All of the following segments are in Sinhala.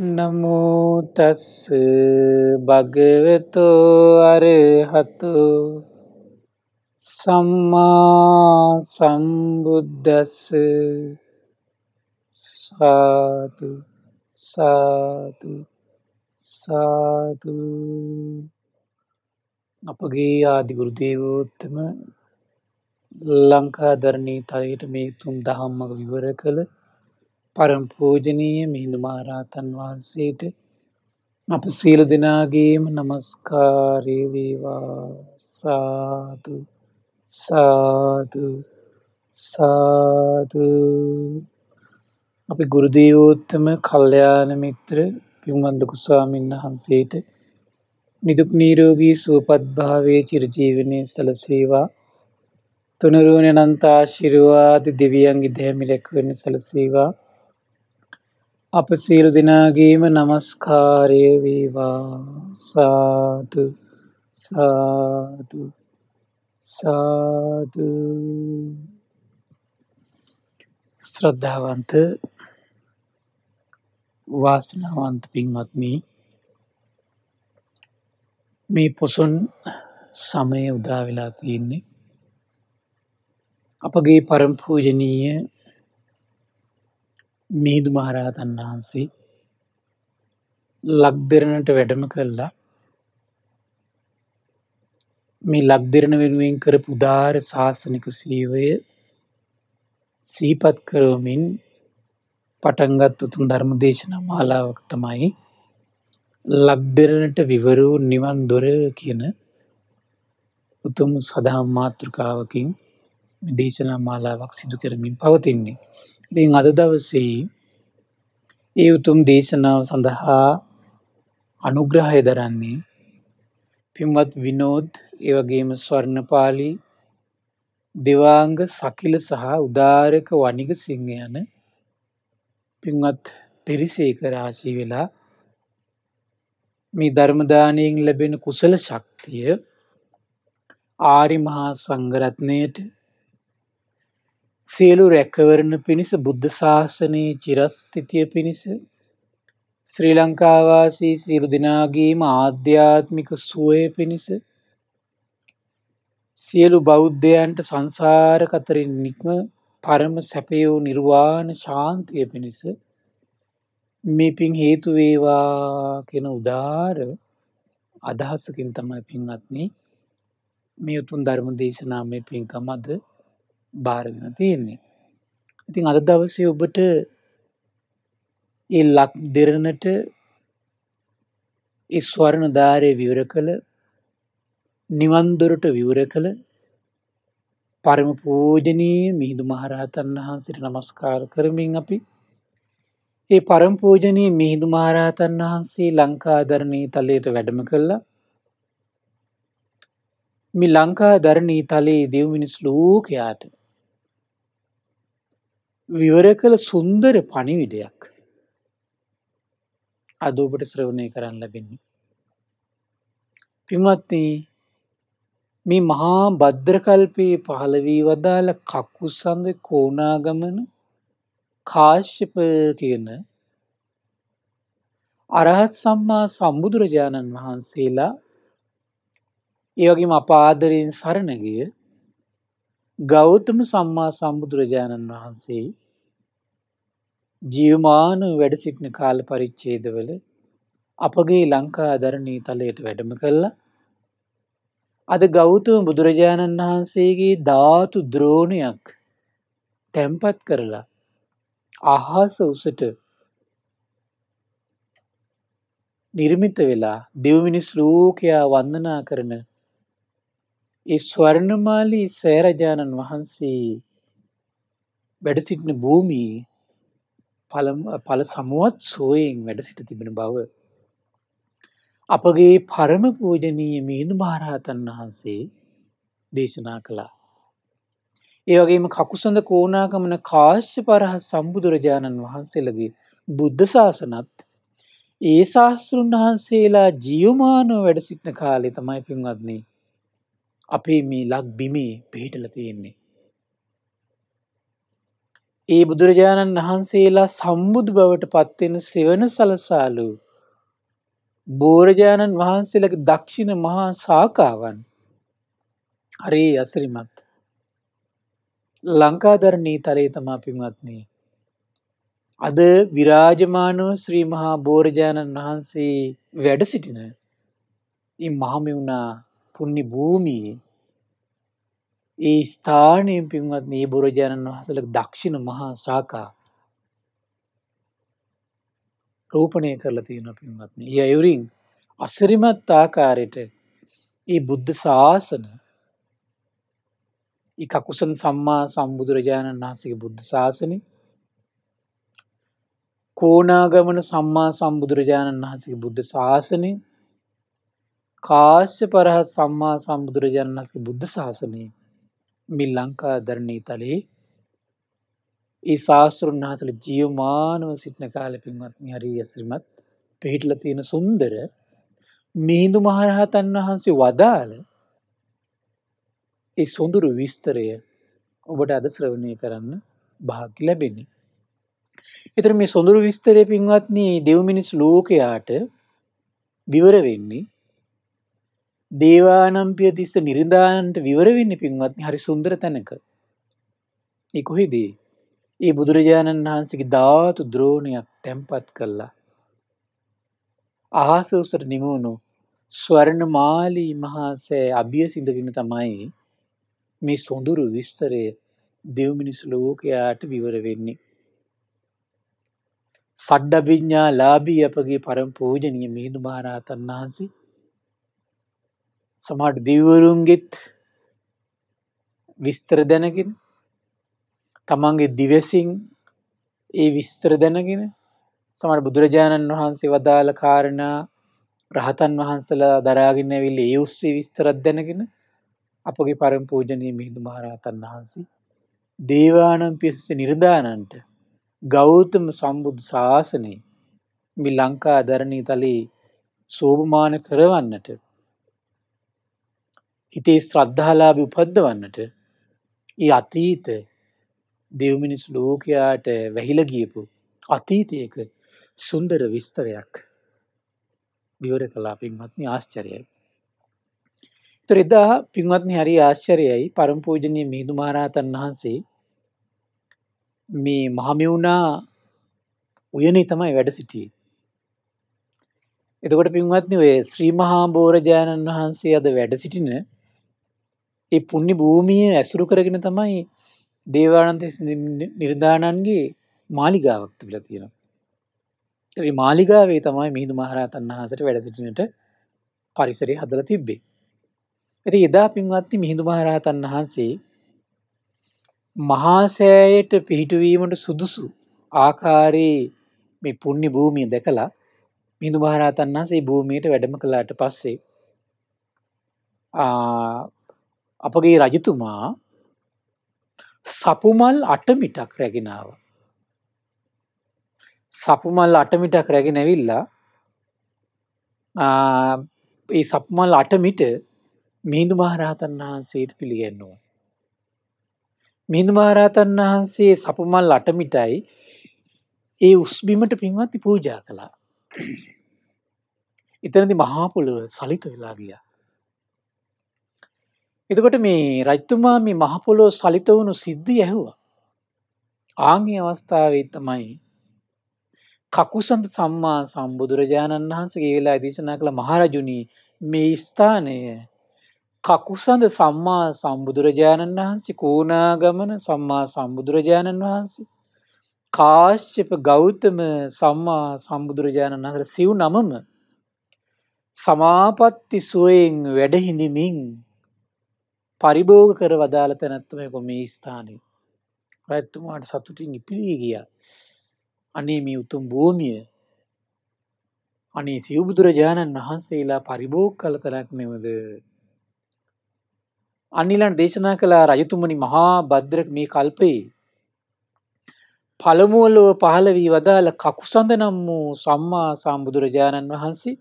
නමුතස්ස භගවෙතු අරහතු සම්මා සම්බුද්ධස්ස සාතු සාතු සාතු අපගේ ආධිගුරුදේවෝත්තම ලංකාදරණී තලයට මේ තුම් දහම්මක විවර කළ පරම පූජනීය මිහිඳු මහරහතන් වහන්සේට අප සියලු දෙනාගේම নমස්කාරය වේවා සාදු සාදු සාදු අපි ගුරු දේවෝත්තම කල්යාණ මිත්‍ර පින්වත් ලොකු ස්වාමීන් වහන්සේට නිදුක් නිරෝගී සුවපත් භාවයේ චිරජීවනයේ සැලසේවා තුනරුවන අනන්ත ආශිර්වාද දෙවියන්ගේ දෑම රැකවෙන සැලසේවා අප සියලු දෙනාගේම নমස්කාරය වේවා සාදු සාදු සාදු ශ්‍රද්ධාවන්ත වාසනාවන්ත පින්වත්නි මේ පොසොන් සමය උදා වෙලා තියෙන්නේ අපගේ පරම පූජනීය මිහිඳු මහරහතන් වහන්සේ ලක්දෙරණට වැඩම කළා මේ ලක්දෙරණ වෙනුවෙන් කරපු උදාර ශාසනික සේවය සීපත් කරවමින් පටන්ගත් උතුම් ධර්ම දේශනා මාලාවක් තමයි ලක්දෙරණට විවරූ නිවන් දොර කියන උතුම් සදහම් මාතෘකාවකින් දේශනා මාලාවක් සිදු කරමින් පවතින්නේ. ඉතින් අද දවසේ ඒ උතුම් දේශනාව සඳහා අනුග්‍රහය දරන්නේ පින්වත් විනෝද් ඒවගේම ස්වර්ණපාලි දෙවාංග සකිල සහ උදාරක වනිග සිංහ යන පින්වත් පිරිසේක රාශී වෙලා මේ ධර්මදානයෙන් ලැබෙන කුසල ශක්තිය ආරි මහා සංගරත්නයට සියලු රැකවරණ පිණිස බුද්ධ ශාසනයේ චිරස්ථිතිය පිණිස ශ්‍රී ලංකාවාසී සියලු දෙනාගේම ආධ්‍යාත්මික සුවය පිණිස සියලු බෞද්ධයන්ට සංසාර කතරින් නික්ම පරම සැපය වූ නිර්වාණ ශාන්තිය පිණිස මේ පින් හේතු වේවා කියන උදාර අදහසකින් තමයි පින්වත්නි මේ උතුම් ධර්ම දේශනාවේ පින්කම අද භාරගෙන තියෙන්නේ. ඉතින් අද දවසේ ඔබට ඒ ලක් දෙරණට ඉස්වරණ ධාරය විවර කළ නිවන්දොරට විවර කළ පරම පූජනී මිහිදු මහරහතන් වහන්සිට නමස්කාර කරමින් අපි ඒ පරම පූජනී මිහිදු මහරහතන් වහන්සේ ලංකාදරණී තලයට වැඩම කළා මේ ලංකා දරණී තලයේ දෙව්මිනිස් ලෝකයාට විවර කළ සුන්දර පණිවිඩයක් අදෝබට ශ්‍රවණය කරන්න ලැබෙන්නේ. පිමත්න මේ මහා බද්ද්‍රකල්පයේ පහළවී වදාළ කක්කුසන්ද කෝනාගමන කාශ්‍යප කියන අරහත් සම්මා සම්බුදුරජාණන් වහන්සේලා ඒවගේම අපාදරයෙන් සරණගිය ගෞතම සම්මා සම්බුදුරජාණන් වහන්සේ ජියමාන වැඩ සිටින කාල පරිච්චේදවල අපගේ ලංකා අදරණී තලයට වැඩම කල්ලා අද ගෞතම බුදුරජාණන් වහන්සේගේ ධාතු ද්‍රෝණයක් තැම්පත් කරලා අහස උසට නිර්මිත වෙලා දෙව්මිනිස් ලෝකයා වන්දනා කරන ඒ ස්වර්ණමාලී සෑරජාණන් වහන්සේ වැඩ සිටින භූමියේ පළ සමුවත් සෝයෙන් වැඩ සිට තිබෙන බව. අපගේ පරම පූජනීය මිහිඳු මහරහතන් වහන්සේ දේශනා කළා. ඒ වගේම කකුසඳ කෝනාගමන කාශ්‍ය පරහ සම්බුදුරජාණන් වහන්සේලගේ බුද්ධ ශාසනත් ඒ ශාස්තෘන් වහන්සේලා ජියමානෝ වැඩ සිටින කාලේ තමයි පින්වත්න්නේ අපේ මේ ලක් බිමේ පිහිටල තියෙන්නේ. ඒ බුදුරජාණන් වහන්සේලා සම්බුදු බවට පත්වෙන සෙවන සලසාලු බෝරජාණන් වහන්සේලක දක්ෂිණ මහා සාකාවන් හරේ අසරිමත් ලංකාදරණී තරේ තමා පිමත්නේ අද විරාජමානව ශ්‍රී මහා බෝරජාණන් වහන්සේ වැඩ සිටින ඉ මහමෙවුණා පුණ්‍ය භූමියේ ඒ ස්ථානයෙන් පින්වත් මේ බුරජාණන් වහසල දක්ෂිණ මහා සාකා රෝපණය කරලා තියෙන පින්වත් ඒ අයුරින් අසරිමත් ආකාරයට ඒ බුද්ධ ශාසන ඒ කකුසන් සම්මා සම්බුදුරජාණන් වහන්සේගේ බුද්ධ ශාසනය කෝනාගමන සම්මා සම්බුදුරජාණන් වහන්සේගේ බුද්ධ ශාසනය කාශ්‍යපරහ සම්මා සම්බුදුරජාණන් වහන්සේ බුද්ධ ශාසනය මේ ලංකා ධරණී තලයේ ඒ ශාස්තෘන් වහසල ජියවමානව සිටින කාල පින්වත් හරී ඇසරිමත් පිහිටල තියෙන සුන්දර මිහිදු මහරහතන් වහන්සේ වදාළ ඒ සොඳුරු විස්තරය ඔබට අද ශ්‍රවණය කරන්න භාගි ලැබෙන්නේ. එතර මේ සොඳුරු විස්තරය පින්වත්න්නේ දෙව්මිනිස් ලෝකයාට විවර වෙන්නේ දේවානම්පිය තිස්ස නිරිදාන්ට විවරවෙන්න පින්වත් හරි සුන්දර තැනක. එකොහෙදී. ඒ බුදුරජාණන් වහන්සේගේ ධාතු ද්‍රෝණයක් තැම්පත් කල්ලා. අහස උසට නිමුණු ස්වරණ මාලී මහාසෑ අභිය සිඳගෙන තමයි මේ සොඳුරු විස්තරය දෙව්මිනිස් ලෝකයාට විවර වෙන්නේ. සඩ්ඩභිඥ්ඥා ලාබී අපගේ පරම් පූජනය මිහිඳු මහරහතන් වහන්සේ සමහට දිවරුන්ගෙත් විස්තර දැනගෙන තමන්ගේ දිවසින් ඒ විස්තර දැනගෙන සමට බුදුරජාණන් වහන්සේ වදාළ කාරණා රහතන් වහන්සලා දරාගෙන ඇවිල්ල ඒ උස්සේ විස්තරත් දැනගෙන අපගේ පරම් පූජනය මිහිදු මහරහතන් වහන්සේ දේවානම් පිස්ස නිර්ධානන්ට ගෞතම සම්බුදු ශාසනය මි ලංකා අදරණී තලේ සෝභමාන කරවන්නට හිතේ ශ්‍රද්ධාලාභ උපද්දවන්නට ඒ අතීත දෙව්මිනිස් ලෝකයාට වැහිල ගියපු අතීතයක සුන්දර විස්තරයක් විවර කලා පින්වත්නි ආශ්චරයයි. තරෙදා පින්වත්නි හරි ආශ්චරයයි පරම්පූජනය මිහිදු මහරහතන් වහන්සේ මේ මහමිවුණා උයනේ තමයි වැඩ සිටියේ. එතකොට පින්වත්නි ඔය ශ්‍රී මහා බෝරජාණන් වහන්සේ අද වැඩ සිටින ඒ පුුණි භූමිය ඇසුරු කරගෙන තමයි දේවානන්ත නිර්ධානන්ගේ මාලිගාවක් තිබිල තියෙන. මාලිගාවේ තමයි මිහිදු මහරහතන් වහසට වැඩසිටිනට පරිසරය හදල තිබ්බේ. ඇති එදා පින්වත්ති මිහිඳු මහරහතන් වහන්සේ මහාසෑයට පිහිටුවීමට සුදුසු ආකාරයේ මේ පුුණ්‍ය භූමිය දැකලා මිඳු මහරහතන් වහන්සේ භූමියයට වැඩම කලාට පස්සේ අපගේ රජතුමා සපුමල් අටමිටක් රැගෙනාව. සපුමල් අටමිටක් රැගෙනැවිල්ලා ඒ සපමල් අටමිට මිහිඳු මහරහතන් වහන්සේට පිළිගැන්නවා. මිහිඳු මහරහතන් වහන්සේ සපුමල් අටමිටයි ඒ උස්බිමට පින්වත්ති පූජා කළා. එතනදි මහාපොළොව සලිත වෙලා ගියා. එතකොට මේ රජතුමා මේ මහපොලෝ සලිත වුණු සිද්ධි ඇහුවා. ආංගි අවස්ථාවේ තමයි කකුසන්ත සම්මා සම්බුදුරජාණන් වහන්සේගේ වෙලා දේශනා කළ මහරජුනි මේ ස්ථානය කකුසඳ සම්මා සම්බුදුරජාණන් වහන්සේ කෝනාගමන සම්මා සම්බුදුරජාණන් වහන්සේ කාශ්‍යප ගෞතම සම්මා සම්බුදුරජාණන් වහන්සේ සිව් නමම සමාපatti සුවයෙන් වැඩහිඳිමින් පරිභෝග කර වදාළ තැනැත්වය කො මේ ස්ථානය ඇත්තුමාට සතුටින් ඉපිරිය ගිය අනේ මේ උතුම් භූමිය අනේ සියවබුදුරජාණන් වහන්සේලා පරිභෝග කළ තැනක් නෙවද අනිලන් දේශනා කලා රජතුමනි මහා බද්‍රක මේ කල්පයේ පළමුුවලෝ පහළවී වදාළ කකුසඳ නම් වූ සම්මා සම්බුදුරජාණන් වහන්සේ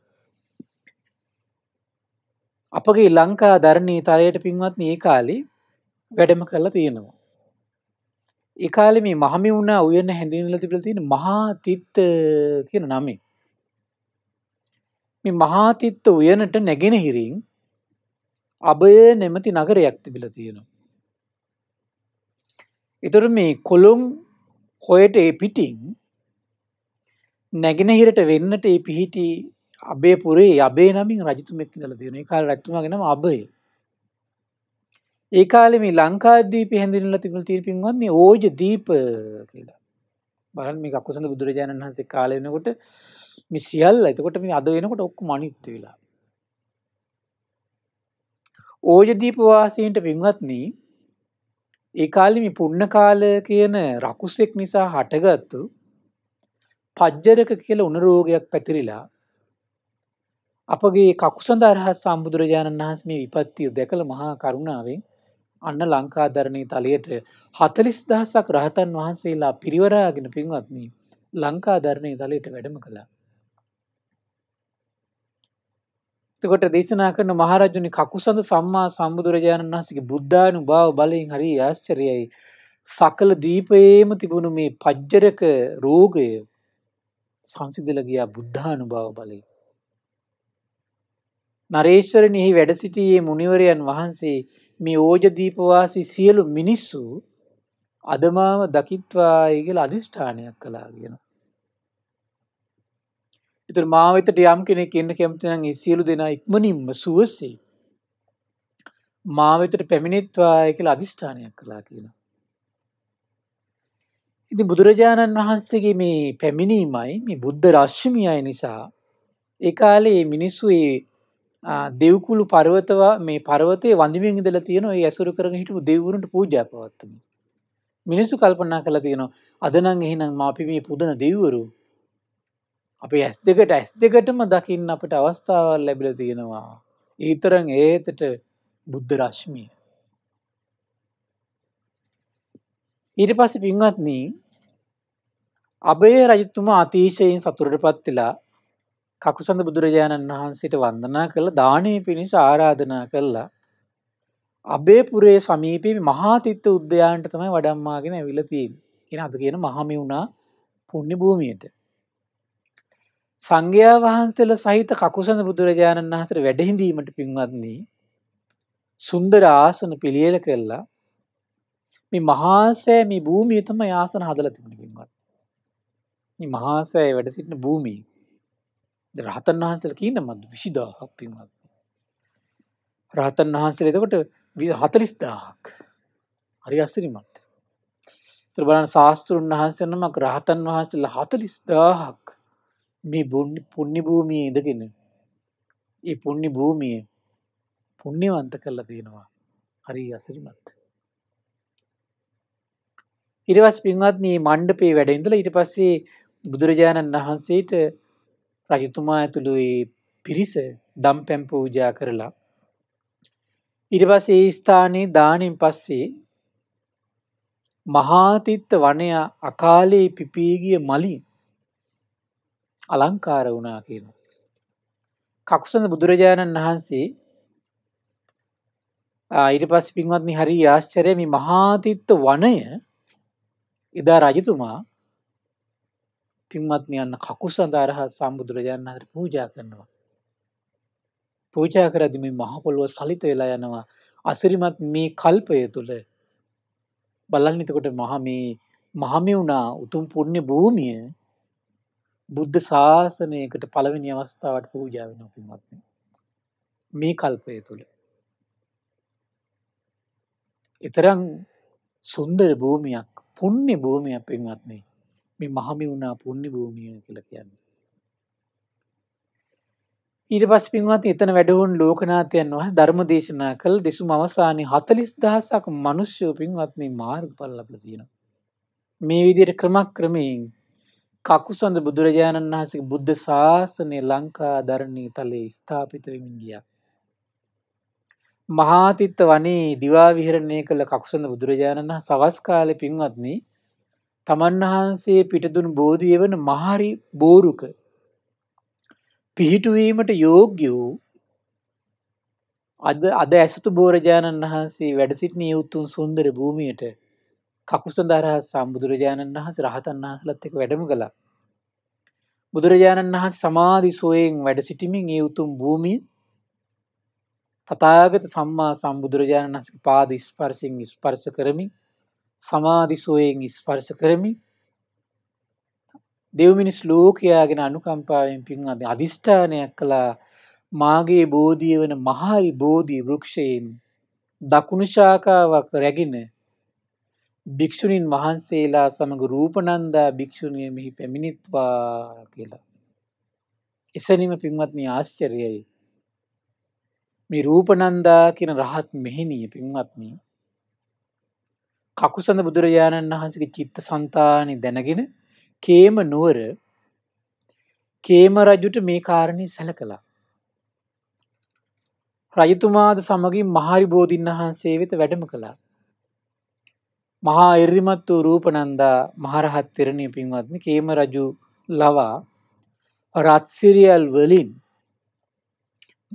අපගේ ලංකා ධරණී තරයට පින්වත් ඒ කාලි වැඩම කරලා තියෙනවා. ඒකාලෙ මේ මහමි වුණා උයන්න හැඳින්ල තිබල තියෙන මහාතිත්ත කියන නමේ. මේ මහාතිත්ත උයනට නැගෙන හිරින් අභය නැමති නගරයක් තිබිල තියෙනවා. එතුර මේ කොළොම් හොයට ඒ පිටිං නැගෙනහිරට වෙන්නට ඒ පිහිටි අබේපුරේ අබේ නමින් රජතුමෙක් ඉඳලා තියෙනවා. ඒ කාලේ රජතුමාගේ නම අබේ. ඒ කාලේ මේ ලංකාද්වීපය හැඳින්වලා තිබුණු තීරපින්වත් මේ ඕජ දීප කියලා. බලන්න මේ අකුසඳ බුදුරජාණන් වහන්සේ කාලේ වෙනකොට මේ සියල්ල එතකොට මේ අද වෙනකොට ඔක්කොම අනිත් වෙලා. ඕජ දීප වාසීන්ට පින්වත්නි ඒ කාලේ මේ පුන්න කාල කියන රකුසෙක් නිසා හටගත්තු පජ්ජරක කියලා උණ රෝගයක් පැතිරිලා අපගේ කකුසඳ අරහත් සම්බුදුරජාණන් වහන්ස මේ විපත්තිය දැකළ මහා කරුණාවෙන් අන්න ලංකාධරණය තලයට හතලිස් දහසක් රහතන් වහන්සේලා පිරිවරාගෙන පින්වත්න ලංකාධරණය තලයට වැඩම කළා. තකොට දේශනා කරන මහරජුනි කකුසඳ සම්මා සම්බුදුරජාණන් වහසගේ බුද්ධානු භාව බලයෙන් හරි ආශ්චරයයි. සකල දීපයේම තිබුණු මේ පජ්ජරක රෝගය සංසිදලගයා බුද්ධානු භාව බලයි. නරේශ්වරණෙහි වැඩ සිටියේ මුනිවරයන් වහන්සේ මේ ඕජදීපවාසී සියලු මිනිස්සු අදමාව දකිත්වායි කියලා අධිෂ්ඨානයක් කළා කියනවා. ඉතින් මා වෙතට යම් කෙනෙක් එන්න කැමති නම් ඒ සියලු දෙනා ඉක්මනින්ම සුවසේ මා වෙතට පැමිණෙත්වායි කියලා අධිෂ්ඨානයක් කළා කියනවා. ඉතින් බුදුරජාණන් වහන්සේගේ මේ පැමිණීමයි මේ බුද්ධ රශ්මියයි නිසා ඒ කාලේ මිනිස්සු ඒ දෙව්කුළු පර්වතව මේ පර්වතය වඳිමින් ඉදල තියෙන ඒ ඇසුරු කරන හිටපු දෙවරුන්ට පූජා පවත්වමි. මිනිස්සු කල්පනා කළ තියෙනවා අදනං එහිනම් අපි මේ පුදන දෙව්වරු. අපේ ඇස් දෙකට ඇස් දෙකටම දකින්න අපට අවස්ථාවල් ලැබිල තියෙනවා. ඊතරන් ඒතට බුද්ධ රශ්මිය. ඊට පස්ස පින්වත්නී අබේ රජතුමා අතීශයෙන් සතුරට පත්වෙලා කකුසඳ බුදුරජාණන් වහන්සේට වන්දනා කළ දානය පිණිස ආරාධනා කල්ලා. අබේපුරේ සමීපී මහාතිත්ත උද්‍යයාන්ට තමයි වඩම්මාගෙන ඇවිලතිීන් කියෙන අද කියන මහමි වුණා පුුණ්‍ය භූමියයට. සංඝයා වහන්සේල සහිත කකුසඳ බුදුරජාණන් වහසර වැඩහිඳීමට පින්වත්න්නේ සුන්දර ආසන පිළියල කරලා මේ මහාසෑ මේ භූමියතම යාසන හදල තිබුණ පින්වත්. මහාසෑ වැඩ සිටින භූමිය රහතන් වහන්සල කියන්න මද විසිදාහක් පිමත්. රහතන් වහන්සේ එතකොට හතලිස් දාහක් හරි අස්සරිමත්. ත්‍රබලන් ශාස්තෘන් වහන්සනමක් රහතන් වහන්සල හතලිස් දාහක් මේ පුුණ්‍ය භූමිය ඉදගෙන ඒ පුුණ්‍ය භූමිය පුුණ්‍යවන්ත කරලා තියෙනවා හරි අසරිමත්. ඉරවස් පින්වත්න්නේ මණ්ඩපේ වැඩඉඳල ඉට පස්සේ බුදුරජාණන් වහන්සේට රජතුමා ඇතුළු පිරිස දම් පැම් පූජා කරලා ඉරිපස් ඒ ස්ථානයේ දානින් පස්සේ මහාතිත්ත වනය අකාලයේ පිපීගිය මලින් අලංකාර වුණා කියන. කකුසඳ බුදුරජාණන් වහන්සේ ඉට පස් පින්වත්නි හරි ආශ්චරය මේ මහාතිත්ත වනය එදා රජතුමා පින්වත්නි යන්න කකුස සඳහා සම්බුදුරජාණන් වහන්සේ පූජා කරනවා. පූජා කරද්දී මේ මහ පොළොව සලිත වෙලා යනවා. අසිරිමත් මේ කල්පය තුල බලන්න එතකොට මහ මේ මහමෙවුනා උතුම් පුණ්‍ය භූමිය බුද්ධ ශාසනයකට පළවෙනි අවස්ථාවට පූජා වෙනවා පින්වත්නි. මේ කල්පය තුල. ඊතරම් සුන්දර භූමියක් පුණ්‍ය භූමියක් පින්වත්නි. මේ මහමි වුණා පුුණි භූමිය කියල කියන්න. ඊට පස් පින්වත් එතන වැඩවුන් ලෝකනාතයන් වහ ධර්ම දේශනා කළ දෙසු මවසානය හතලිස් දහසක් මනුෂ්‍යෝ පින්වත් මේ මාර්ග පල් ලබල තියෙන. මේ විදියට ක්‍රමක් ක්‍රමයෙන් කකුසඳ බුදුරජාණන් වහසේ බුද්ධ ශාසනය ලංකා ධරණී තලේ ස්ථාපිතවමින් ගිය. මහාතිත්ත වනේ දිවා විහරණය කළ කකුසඳ බුදුරජාණන් සවස් කාලය පින්වත්න්නේ තමන් වහන්සේ පිටදුන් බෝධිය වන මහරි බෝරුක පිහිටුවීමට යෝග්‍ය වූ අද අද ඇසතු බෝරජාණන් වහන්සේ වැඩසිටිනී උතුම් සුන්දර භූමියට කකුසඳරහස් සම්බුදුරජාණන් වහස රහතන් වහසලත් එක වැඩම කළා. බුදුරජාණන් වහස සමාධි සෝයෙන් වැඩ සිටිමින් ඒ උතුම් භූමිය තථාගත සම්මා සම්බුදුරජාණන් වහන්සේගේ පාද ස්පර්ශයෙන් ස්පර්ශ කරමින් සමාධිසෝයෙන් ස්පර්ශ කරමි දෙව්මිනිස් ලෝකයාගෙන අනුකම්පාවෙන් පින් අපි අධිෂ්ඨානයක් කළා මාගේ බෝධිය වන මහරි බෝධී වෘක්ෂයෙන් දකුණු ශාකාවක් රැගෙන භික්‍ෂුණීන් වහන්සේලා සමඟ රූපනන්දා භික්‍ෂුණිය මෙහි පැමිණිත්වා කියලා. එසනිම පින්වත්නි ආශ්චරයයි. මේ රූපනන්දා කියන රහත් මෙහෙනී පින්වත්නී කකුසඳ බුදුරජාණන් වහන්සගේ චිත්ත සන්තානය දැනගෙන කේම නුවර කේම රජුට මේ කාරණය සැල කළා. රජතුමාද සමගින් මහරි බෝධීන් වහන්සේ වෙත වැඩම කළා. මහා එර්රිමත් වූ රූපනන්දා මහරහත් තෙරණය පින්වත්න කේම රජු ලවා රත්සිරියල් වලින්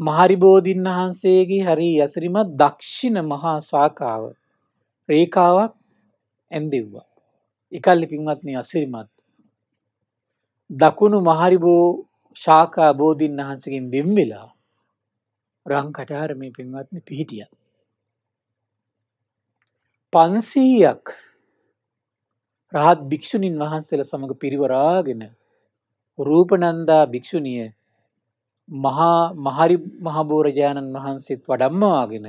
මහරිබෝධීන් වහන්සේගේ හරි ඇසරිමත් දක්ෂිණ මහා සාකාව රේකාවක් ඇන්දෙව්වා. එකල්ලි පින්වත්න අසිරිමත්. දකුණු මහරිබෝ ශාකා බෝධීන් වහන්සකින් බිම්වෙලා රං කටහර මේ පින්වත්න පිහිටිය. පන්සීයක් රහත් භික්‍ෂුණින් වහන්සේල සමඟ පිරිවරාගෙන රූපනන්දා භික්‍ෂුණිය මහා මහරි මහබෝරජාණන් වහන්සේත් වඩම්මවාගෙන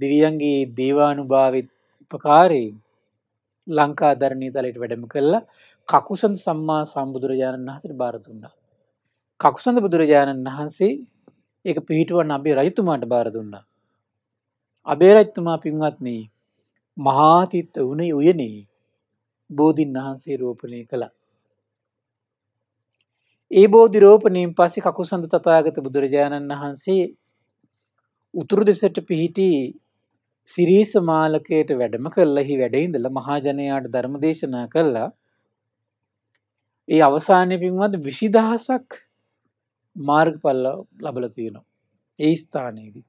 දිවියන්ගේ දේවානුභාවිත් උපකාරයෙන් ලංකා ධරණී තලයට වැඩම කල්ලා කකුසන් සම්මා සම්බුදුරජාණන් වහසට බාරදුන්නා. කකුසඳ බුදුරජාණන් වහන්සේ ඒ පිහිටුවන් අබේ රජතුමාට බාරදුන්නා. අබේරජතුමා පින්වත්නී මහාතිත්ත වනේ උයනේ බෝධීන් වහන්සේ රෝපණය කළා. ඒ බෝධි රෝපනයෙන් පස්සේ කකුසඳ තතාගත බුදුරජාණන් වහන්සේ උතුරු දෙසට පිහිටි සිරීස මාලකයට වැඩම කල්ලහි වැඩයිඉඳල මහාජනයාට ධර්ම දේශනා කල්ලා ඒ අවසානය පින්වත් විසිදහසක් මාර්ග පල්ල ලබල තියෙනවා. ඒ ස්ථානයේදී.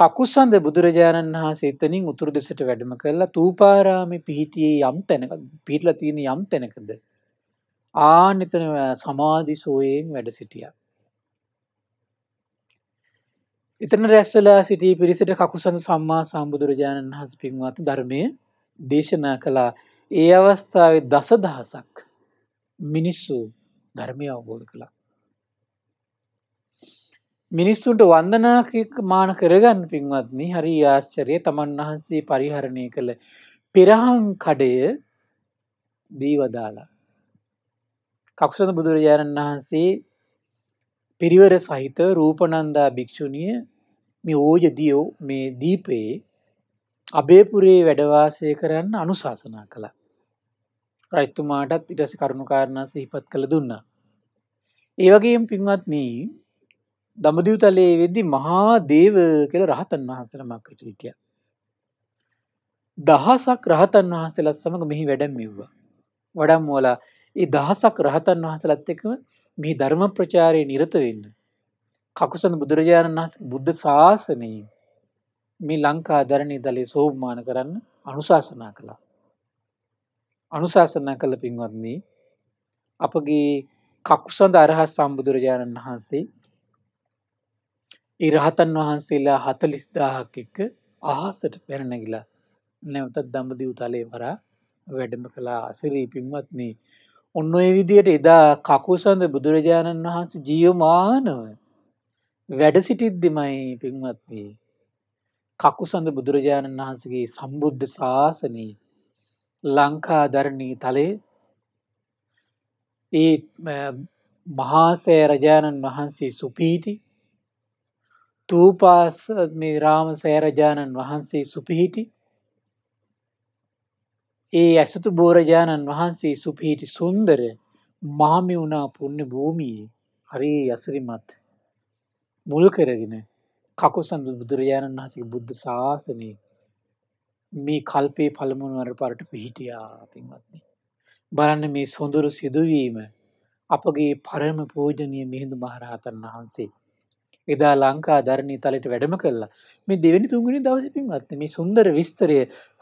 කකුසන්ද බුදුරජාණන් වහන්සේ එතනින් උතුරු දෙසට වැඩම කරලා තූපාරාමි පිහිටියේ යම් තැනක පිහිටලා තියෙන යම් තැනකද ආනෙතන සමාධි සෝයෙන් වැඩ සිටියා. එතන රැස්වලා සිටි පිරිසට කකුසඳ සම්මා සම්බුදුරජාණන් වහන්සේ පින්වත් ධර්මය දේශනා කළා. ඒ අවස්ථාවේ දසදහසක් මිනිස්සු ධර්මය අවබෝධ කළා. මිනිස්සුන්ට වන්දනාක මාන කරගන්න පින්වත්නි හරි ආශ්චරය තමන් වහන්සේ පරිහරණය කළ පෙරහන් කඩය දීවදාලා. කක්ෂණ බුදුරජාණන් වහන්සේ පිරිවර සහිත රූපනන්දා භික්‍ෂුණිය මේ ඕජ දියෝ මේ දීපයේ අබේපුරේ වැඩවාසය කරන්න අනුශාසනා කළ. රයිත්තුමාටත් ඉටස කරුණුකාරණ සහිපත් කළ දුන්නා. ඒවගේම් පින්වත්නී දමදියුතලයේ වෙද්දි මහා දේව කළ රහතන් වහන්සල මක්කට හිටිය. දහසක් රහතන් වහන්සලත් සමඟ මෙහි වැඩම් මෙව්වා. වඩම් මෝලා ඒ දහසක් රහතන් වහන්සලත් එකම මේ ධර්ම ප්‍රචාරය නිරත වෙන්න. කකුසඳ බුදුරජාණන් වහස බුද්ධ ශාසනයෙන් මේ ලංකා ධරණය දලේ සෝභමාන කරන්න අනුශාසනා කළා. අනුශාසනා කළ පින්වත්න්නේ අපගේ කකුසඳ අරහස් සම්බුදුරජාණන් වහන්සේ ඉරහතන් වහන්සේලා හතලිස් දාහක් එක්ක අහසට පැරණගිලා නැවතත් දම්බදිව් තලේ වරා වැඩම කලා අසිරී පින්වත්න්නේ ඔන්න ඒ විදියට එදා කකුසඳ බුදුරජාණන් වහන්සේ ජියමානව වැඩ සිටිද්දිමයි පින්වත්වී. කකුසඳ බුදුරජාණන් වහන්සගේ සම්බුද්ධ ශාසනී ලංකාදරණී තලේ ඒ මහාසය රජාණන් වහන්සේ සුපීටි තූපාස මේ රාම සෑරජාණන් වහන්සේ සුපිහිටි ඒ ඇසතු බෝරජාණන් වහන්සේ සුපිහිටි සුන්දර මාමි වුණා පුුණ්‍ය භූමියේ හරි යසරිමත් මුල් කරගෙන කකුසඳු බුදුරජාණන් වහසේ බුද්ධ ශාසනය මේ කල්පේ පළමුුණුවර පරට පිහිටියා පින්වත්න්නේ. බලන්න මේ සොඳුරු සිදුවීම අපගේ පරම පූජනය මිහිඳු මහරහතන් වහන්සේ. එදා ලංකා ධරණී තලට වැඩම කල්ලා මේ දෙවැනි තුන්ගනි දවස පින්වත් මේ සුන්දර විස්තරය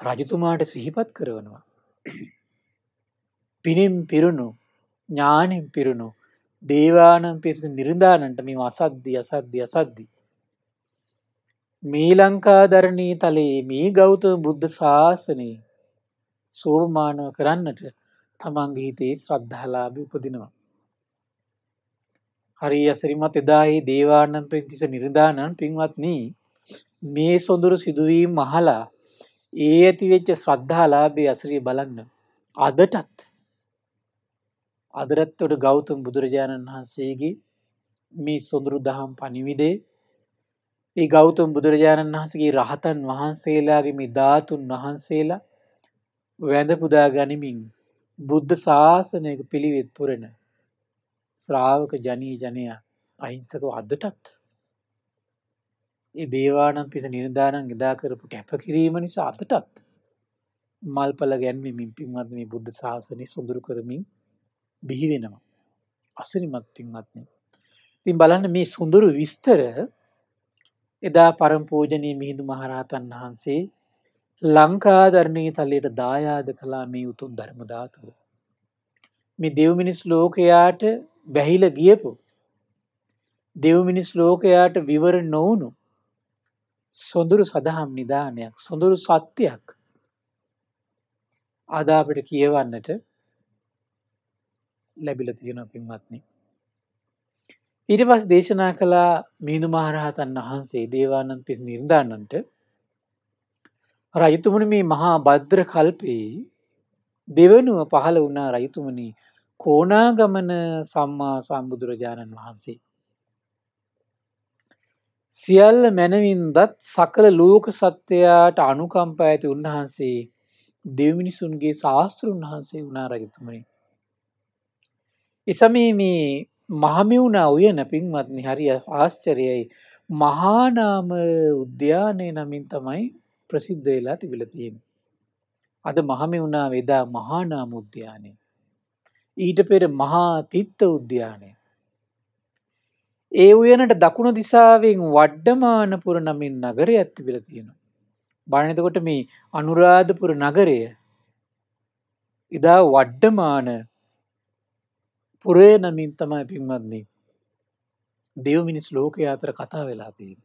රජතුමාට සිහිපත් කරවනවා. පිනෙම් පිරුණු ඥානෙන් පිරුණු දේවානම් පිරිස නිර්දානන්ට මේ අසද්දී අසද්දී අසද්දී. මේ ලංකාදරණී තලයේ මේ ගෞතම බුද්ධ ශාසනයේ සෝමානව කරන්නට තමන්ගීතයේ ශ්‍රද්ධහලාභි උපදිනවා. හරි ඇසරිමත් එදායි දේවානන් පෙන්තිස නිර්දානන් පින්වත්නී මේ සොඳුරු සිදුවීම් මහලා ඒ ඇතිවෙච්ච ශ්‍රද්ධාලාබේ ඇසරිය බලන්න අදටත් අදරත්වට ගෞතම් බුදුරජාණන් වහන්සේගේ මේ සොඳුරු දහම් පනිවිදේ ඒ ගෞතම් බුදුරජාණන් වහන්සගේ රහතන් වහන්සේලාගේ මේ ධාතුන් වහන්සේලා වැඳ පුදා ගනිමින් බුද්ධ ශාසනයක පිළිවෙත් පුරෙන ශ්‍රාවක ජනී ජනයා අහිංසකව අදටත් ඒ දේවානම් පිස නිර්ධානන් ගෙදා කරපු කැපකිරීම නිසා අතටත් මල්පල ගැන්වීමින් පින්වත් මේ බුද්ධ ශාසනය සොඳුරු කරමින් බිහි වෙනවා. අසරිමත් පින්වත්නය. ඉතින් බලන්න මේ සුඳුරු විස්තර එදා පරම්පූජනය මිහිඳු මහරහතන් වහන්සේ ලංකාධරණය තලයට දායාද කලා මේ උතුන් ධර්මධාතුව. මේ දෙව්මිනිස් ලෝකයාට බැහිල ගියපු දෙව්මිනිස් ලෝකයාට විවර නොවුණු සොඳුරු සඳහම් නිධානයක් සොඳුරු සත්‍යයක් අදාපිට කියවන්නට ලැබිල තියෙන පින්වත්නි. ඊට පස් දේශනා කළා මීනු මහරහතන් වහන්සේ දේවානන් පිස් නිර්ධානන්ට රජතුමන මේ මහා බද්‍ර කල්පයේ දෙවනුව පහළ වුණා රයිතුමනී කෝනාගමන සම්මා සම්බුදුරජාණන් වහන්සේ. සියල්ල මැනවින් දත් සකළ ලෝක සත්‍යයාට අනුකම්පා ඇති උන්වහන්සේ දෙවමිනිසුන්ගේ ශාස්තෘන් වහන්සේ වනා රජතුමනි. එසම මේ මහමිවුණා උයන පින්මත්නි හරි ආශ්චරයයි මහානාම උද්‍යානය නමින් තමයි ප්‍රසිද්ධ වෙලා තිබිලතියෙන්. අද මහමෙවුනා වෙදා මහානාම උද්‍යානය. ඊට පෙර මහා තිත්ත උද්‍යානය. ඒ උයනට දකුණ දිසාවෙන් වඩ්ඩමානපුර නමින් නගරය ඇත්තිබිල තියෙනවා. බණතකොට මේ අනුරාධපුර නගරය ඉදා වඩ්ඩමාන පුරේ නමින් තමයි පින්වත්න්නේ. දෙව් මිනිස් ලෝකය අතර කතා වෙලා තියෙන.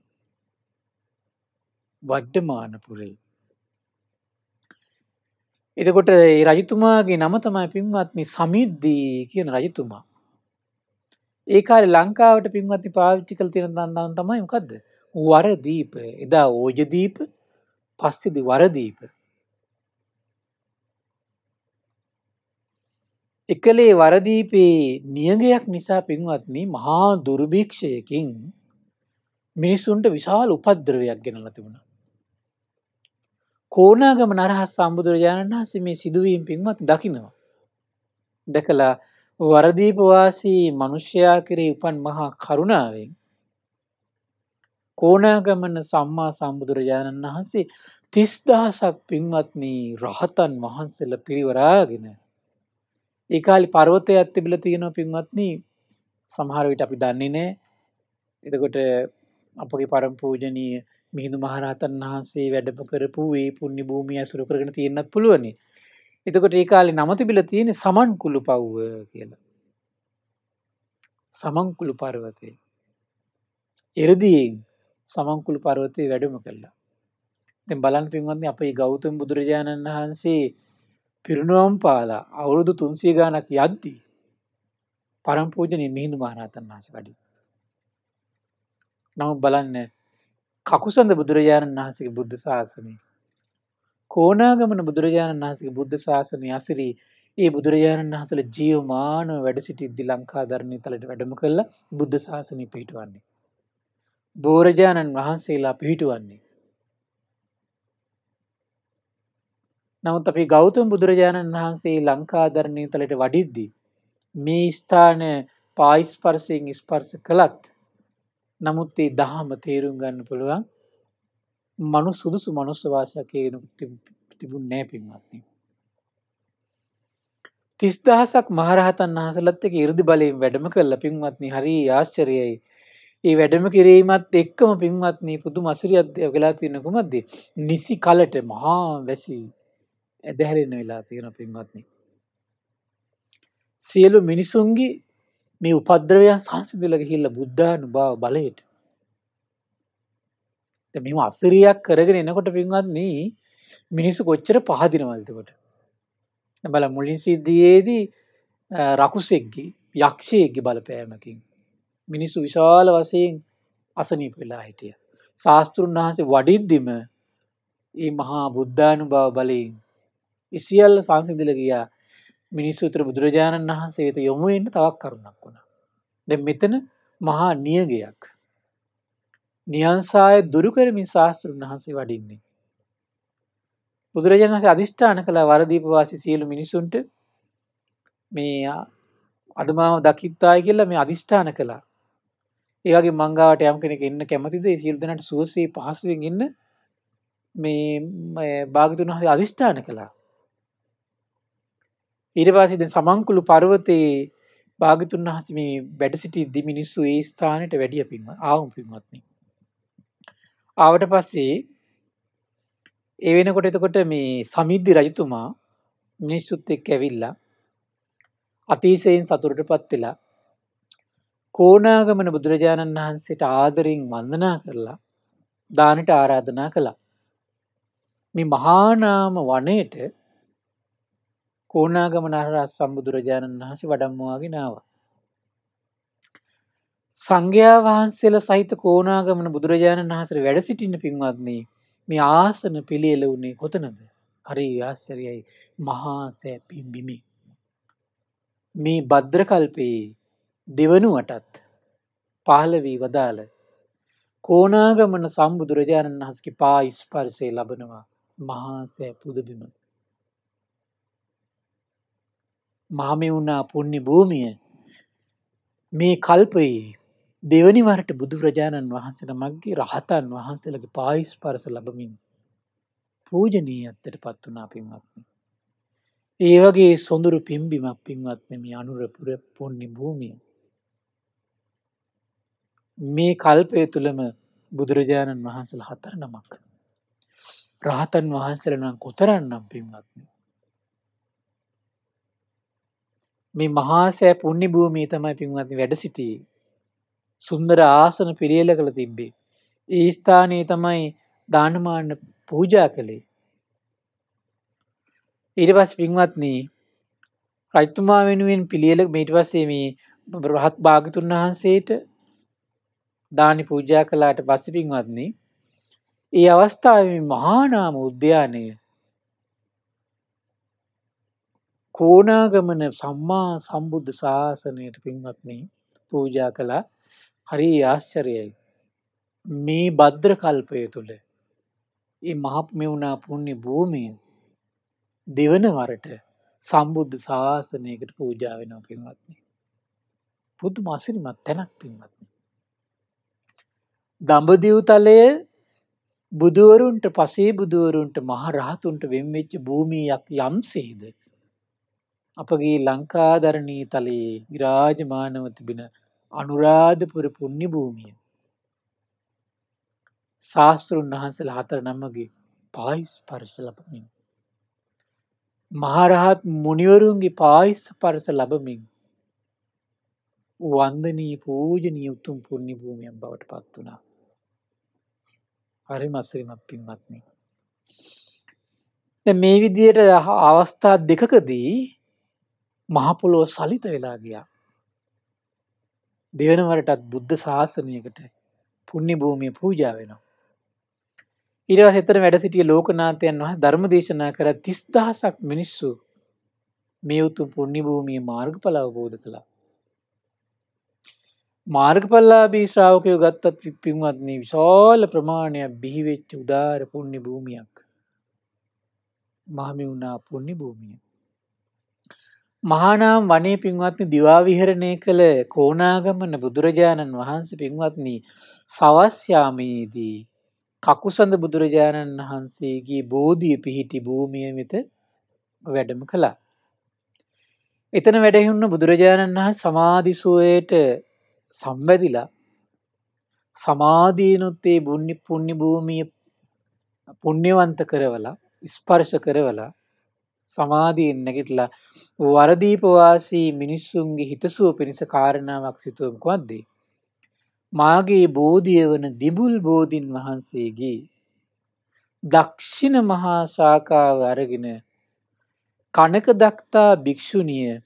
වඩ්ඩමානපුරේ එතකොට ඒ රජතුමාගේ නම තමයි පින්වත්ම සමිද්දී කියන රජතුමා. ඒකාර ලංකාවට පින්වත්ති පාවිච්චිකල් තියෙන දන්නම් තමයි මොකක්ද වරදීප එදා ඕජදීප පස්සිදි වරදීප. එකලේ වරදීපේ නියගයක් නිසා පින්වත්නි මහා දුර්භීක්ෂයකින් මිනිස්සුන්ට විශාල උපද්ද්‍රවයක් ගෙනල තිබුණා. කෝනාගම නරහ සම්බුදුරජාණන් වහන්සේ මේ සිදුවීම් පින්වත් දකිනවා. දැකලා වරදීපවාසී මනුෂ්‍යයා කරේ උපන් මහා කරුණාවෙන් කෝනාගමන සම්මා සම්බුදුරජාණන් වහන්සේ තිස්දහසක් පින්වත්න රහතන් වහන්සල පිරිවරාගෙන. ඒකාලි පර්වතය ඇත්තිබිල තියෙනවා පින්වත්නී සමහරවිට අපි දන්නේ නෑ එතකොට අපගේ පරම්පූජනීය මිහිඳු මහරහතන් වහන්සේ වැඩම කරපු ඒ පුුණි භූමිය ඇසුරු කරගෙන තියෙන්න්නත් පුළුවනි. එතකොට ඒ කාලි නමතිබිල තියෙන සමන්කුළු පව්ව කියලා. සමංකුළු පර්වතය. එරදියෙන් සමංකුළු පර්වතය වැඩම කල්ලා. තැ බලන් පින්වන්නේ අප ගෞතම බුදුරජාණන් වහන්සේ පිරුණුවම් පාලා අවුරුදු තුන්සේ ගානක් යද්දී පරම්පූජනය මිහිඳු මහරහතන් වහස වැඩි. නමුත් බලන්න කකුසඳ බුදුරජාණන් වහන්සගේ බුද්ධ ශාසනය. කෝනාගමන බුදුරජාණන් වහන්සගේ බුද්ධ ශාසනය අසිරී ඒ බුදුරජාණන් වහසල ජියවමානුව වැඩ සිටිද්දි ලංකා ධරණය තලට වැඩම කරලා බුද්ධ ශාසනය පිහිටුවන්නේ. බෝරජාණන් වහන්සේලා පිහිටුවන්නේ. නමුත් අපි ගෞතම බුදුරජාණන් වහන්සේ ලංකාධරණය තලට වඩිද්දී. මේ ස්ථාන පායිස්පර්සයෙන් ස්පර්ස කළත් නමුත් ඒ දහම තේරුම් ගන්න පුළුවන් මනු සුදුසු මනුස්්‍යවාසයකයනු තිබුණ නෑ පින්වත්ති. තිස්දහසක් මහරහතන් වහසලත් එක ඉරදි බලින් වැඩම කල්ල පින්වත්නි හරි ආශ්චරයයි. ඒ වැඩම කිරීමත් එක්කම පින්වත්නී පුදු මසිරියත් වෙලා තියෙනකුමද නිසි කලට මහා වැසි ඇදැහැරෙන වෙලා තියෙන පින්වත්නි. සියලු මිනිසුන්ගේ මේ උපද්‍රවයන් සංසිඳල ගිහිල්ල බුද්ධානුභාව බලයට. මෙම අස්සරයක් කරගෙන එනකොට පින්වන්නේ මිනිස්සු කොච්චර පහදින වල්තකොට. බල මුලින් සිද්ධියේදී රකුසෙක්ගේ යක්ෂයගේ බලපෑමකින්. මිනිස්සු විශාල වසයෙන් අසනීප වෙලා හිටිය. ශාස්තෘන් වහන්සේ වඩිද්දිම ඒ මහා බුද්ධානු බව බලයෙන් ඉසිියල්ල සංසිදිල ගියා මිනිස්සුතර බුදුරජාණන් වහන්සේත යොමුවෙන්න තවක් කරුණක් වුණා. දැ මෙතන මහා නියගයක්. නියන්සාය දුරුකරමින් ශාස්තෘන් වහන්සේ වඩින්නේ. බුදුරජාණන්ස අධිෂ්ඨාන කළ වරදීපවාසි සියලු මිනිසුන්ට මේ අදමාව දකිත්තාය කියලා මේ අධිෂ්ඨාන කළා ඒගේ මංගාවට යම් කෙනෙ එන්න කැමතිද සිල්දනට සුවසේ පහසුවෙන් ඉන්න මේ භාගතුන් හරි අධිෂ්ඨාන කළා ඊට පස්සේ දැන් සමන්කුළු පර්වතයේ භාගතුන් වහන්සේ මේ වැඩ සිටිද්දි මිනිස්සු ඒ ස්ථානෙට වැඩිය පින්වත් ආවුම් පින්වත්නි. ආවට පස්සේ ඒ වෙනකොට එතකොට මේ සමිද්දි රජතුමා මිනිස්සුත් එක්ක ඇවිල්ලා අතිශයින් සතුටටපත් වෙලා කෝණාගමන බුදුරජාණන් වහන්සේට ආදරෙන් වන්දනා කරලා දානට ආරාධනා කළා. මේ මහානාම වනයේට කෝනාගම නහරා සම්බුදුරජාණන් වහන්සේ වඩම්මවාගෙන ාව. සංඝයා වහන්සේල සහිත කෝනාගමන බුදුරජාණන් වහසර වැඩ සිටින්න පින්වත්න්නේ මේ ආසන පිළියල වුණේ කොතනද හරි ආශ්චරයයි මහාසෑ පිම්බිමි. මේ බද්‍රකල්පයේ දෙවනුවටත් පහලවී වදාළ කෝනාගමන සම්බුදුරජාණන් වහසකි පා ඉස්පර්සය ලබනවා මහාසෑ පුදබිමට. මහමෙවුනා පුුණ්‍ය භූමිය මේ කල්පයේ දෙවනිවරට බුදුරජාණන් වහන්සට මක්ගේ රහතන් වහන්සේලගේ පායිස් පරස ලබමින් පූජනී ඇත්තට පත් වනා පින්වත්න. ඒවගේ සොඳුරු පිම්බිමක් පින්වත්න මේ අනුරපුර පුුණ්ණි භූමිය. මේ කල්පය තුළම බුදුරජාණන් වහන්සල හතර නමක්. රහතන් වහන්සරනම් කොතරන්නම් පින්වත්න්නේ. මේ මහා සෑ පුණ්‍ය භූමිය තමයි පින්වත්නි වැඩ සිටියේ. සුන්දර ආසන පිළියෙල කළ තිබ්බේ. ඒ ස්ථානයේ තමයි දානමාන පූජා කළේ. ඊට පස්සේ පින්වත්නි රජතුමා වෙනුවෙන් පිළියෙල ඊට පස්සේ මේ බ්‍රහත් භාගතුන් වහන්සේට දානි පූජා කළාට පස්සේ පින්වත්නි ඒ අවස්ථාවේ මහා නාම උද්‍යානය කෝනාගමන සම්මා සම්බුද්ධ ශාසනයට පින්වත්න පූජා කළා හරි ආශ්චරයයි. මේ බද්‍ර කල්පය තුළ ඒ මහප් මෙවුණා පුුණ්‍ය භූමය දෙවන වරට සම්බුද්ධ ශාසනයකට පූජාවෙනව පින්වත්න. පුදු මසිරිමත් තැනක් පින්වත්න. දඹදිව්තලය බුදුවරුන්ට පසේ බුදුවරුන්ට මහ රහතුන්ට වෙම්වෙච්ච භූමියයක් යම්සේද අපගේ ලංකාදරණී තලයේ විරාජමානව තිබෙන අනුරාධපුර පුණ්‍ය භූමිය. ශාස්ත්‍රුන් වහන්සේලා හතර නමගේ පායිස් පරිස ලබමින් මහරහත් මුනිවරුන්ගේ පායිස් පරිස ලබමින් වන්දනීය පූජනීය උතුම් පුණ්‍ය භූමියක් බවට පත් වුණා. හරිම අසිරිමත් පින්වත්නි. දැන් මේ විදියට අවස්ථා දෙකකදී මහපොලෝ සලිත වෙලා ගියා. දෙවනවරටත් බුද්ධ ශාසනයකට පුුණි භූමිය පූජා වෙනවා. ඉරව හෙතර වැඩ සිටිය ලෝකනාතයන් වහ ධර්ම දේශනා කර තිස්දහසක් මිනිස්සු මේ උතු පුුණිභූමිය මාර්ග පල අවබෝධ කළා. මාර්ගපල්ලාබී ශ්‍රාවකයෝ ගත්තත් පින්වත්න්නේ විශාල ප්‍රමාණයක් බිහිවෙච්ච උදාර පුුණි භූමියක් මහමි වුණා පුුණි භූමියක්. මහානාම් වනේ පින්වත්නි දිවා විහරණය කළ කෝණාගමන බුදුරජාණන් වහන්සේ පින්වත්නි සවස් යාමේදී කකුසඳ බුදුරජාණන් වහන්සේගේ බෝධිය පිහිටි භූමිය වෙත වැඩම කළා. එතන වැඩහුන්න බුදුරජාණන් වහන්සේ සමාධිසුවේට සම්බැදිලා සමාධීනුත් ඒ පුණ්‍ය භූමිය පුණ්‍යවන්ත කරවලා ස්පර්ශ කරවලා සමාධියෙන් නැගිටලා වරදීපවාසී මිනිස්සුන්ගේ හිතසුව පිණිස කාරණාවක් සිතුවම්කුවක්දී. මාගේ බෝධිය වන දිබුල් බෝධීන් වහන්සේගේ දක්ෂිණ මහා ශාකාව අරගෙන කනක දක්තා භික්‍ෂුණිය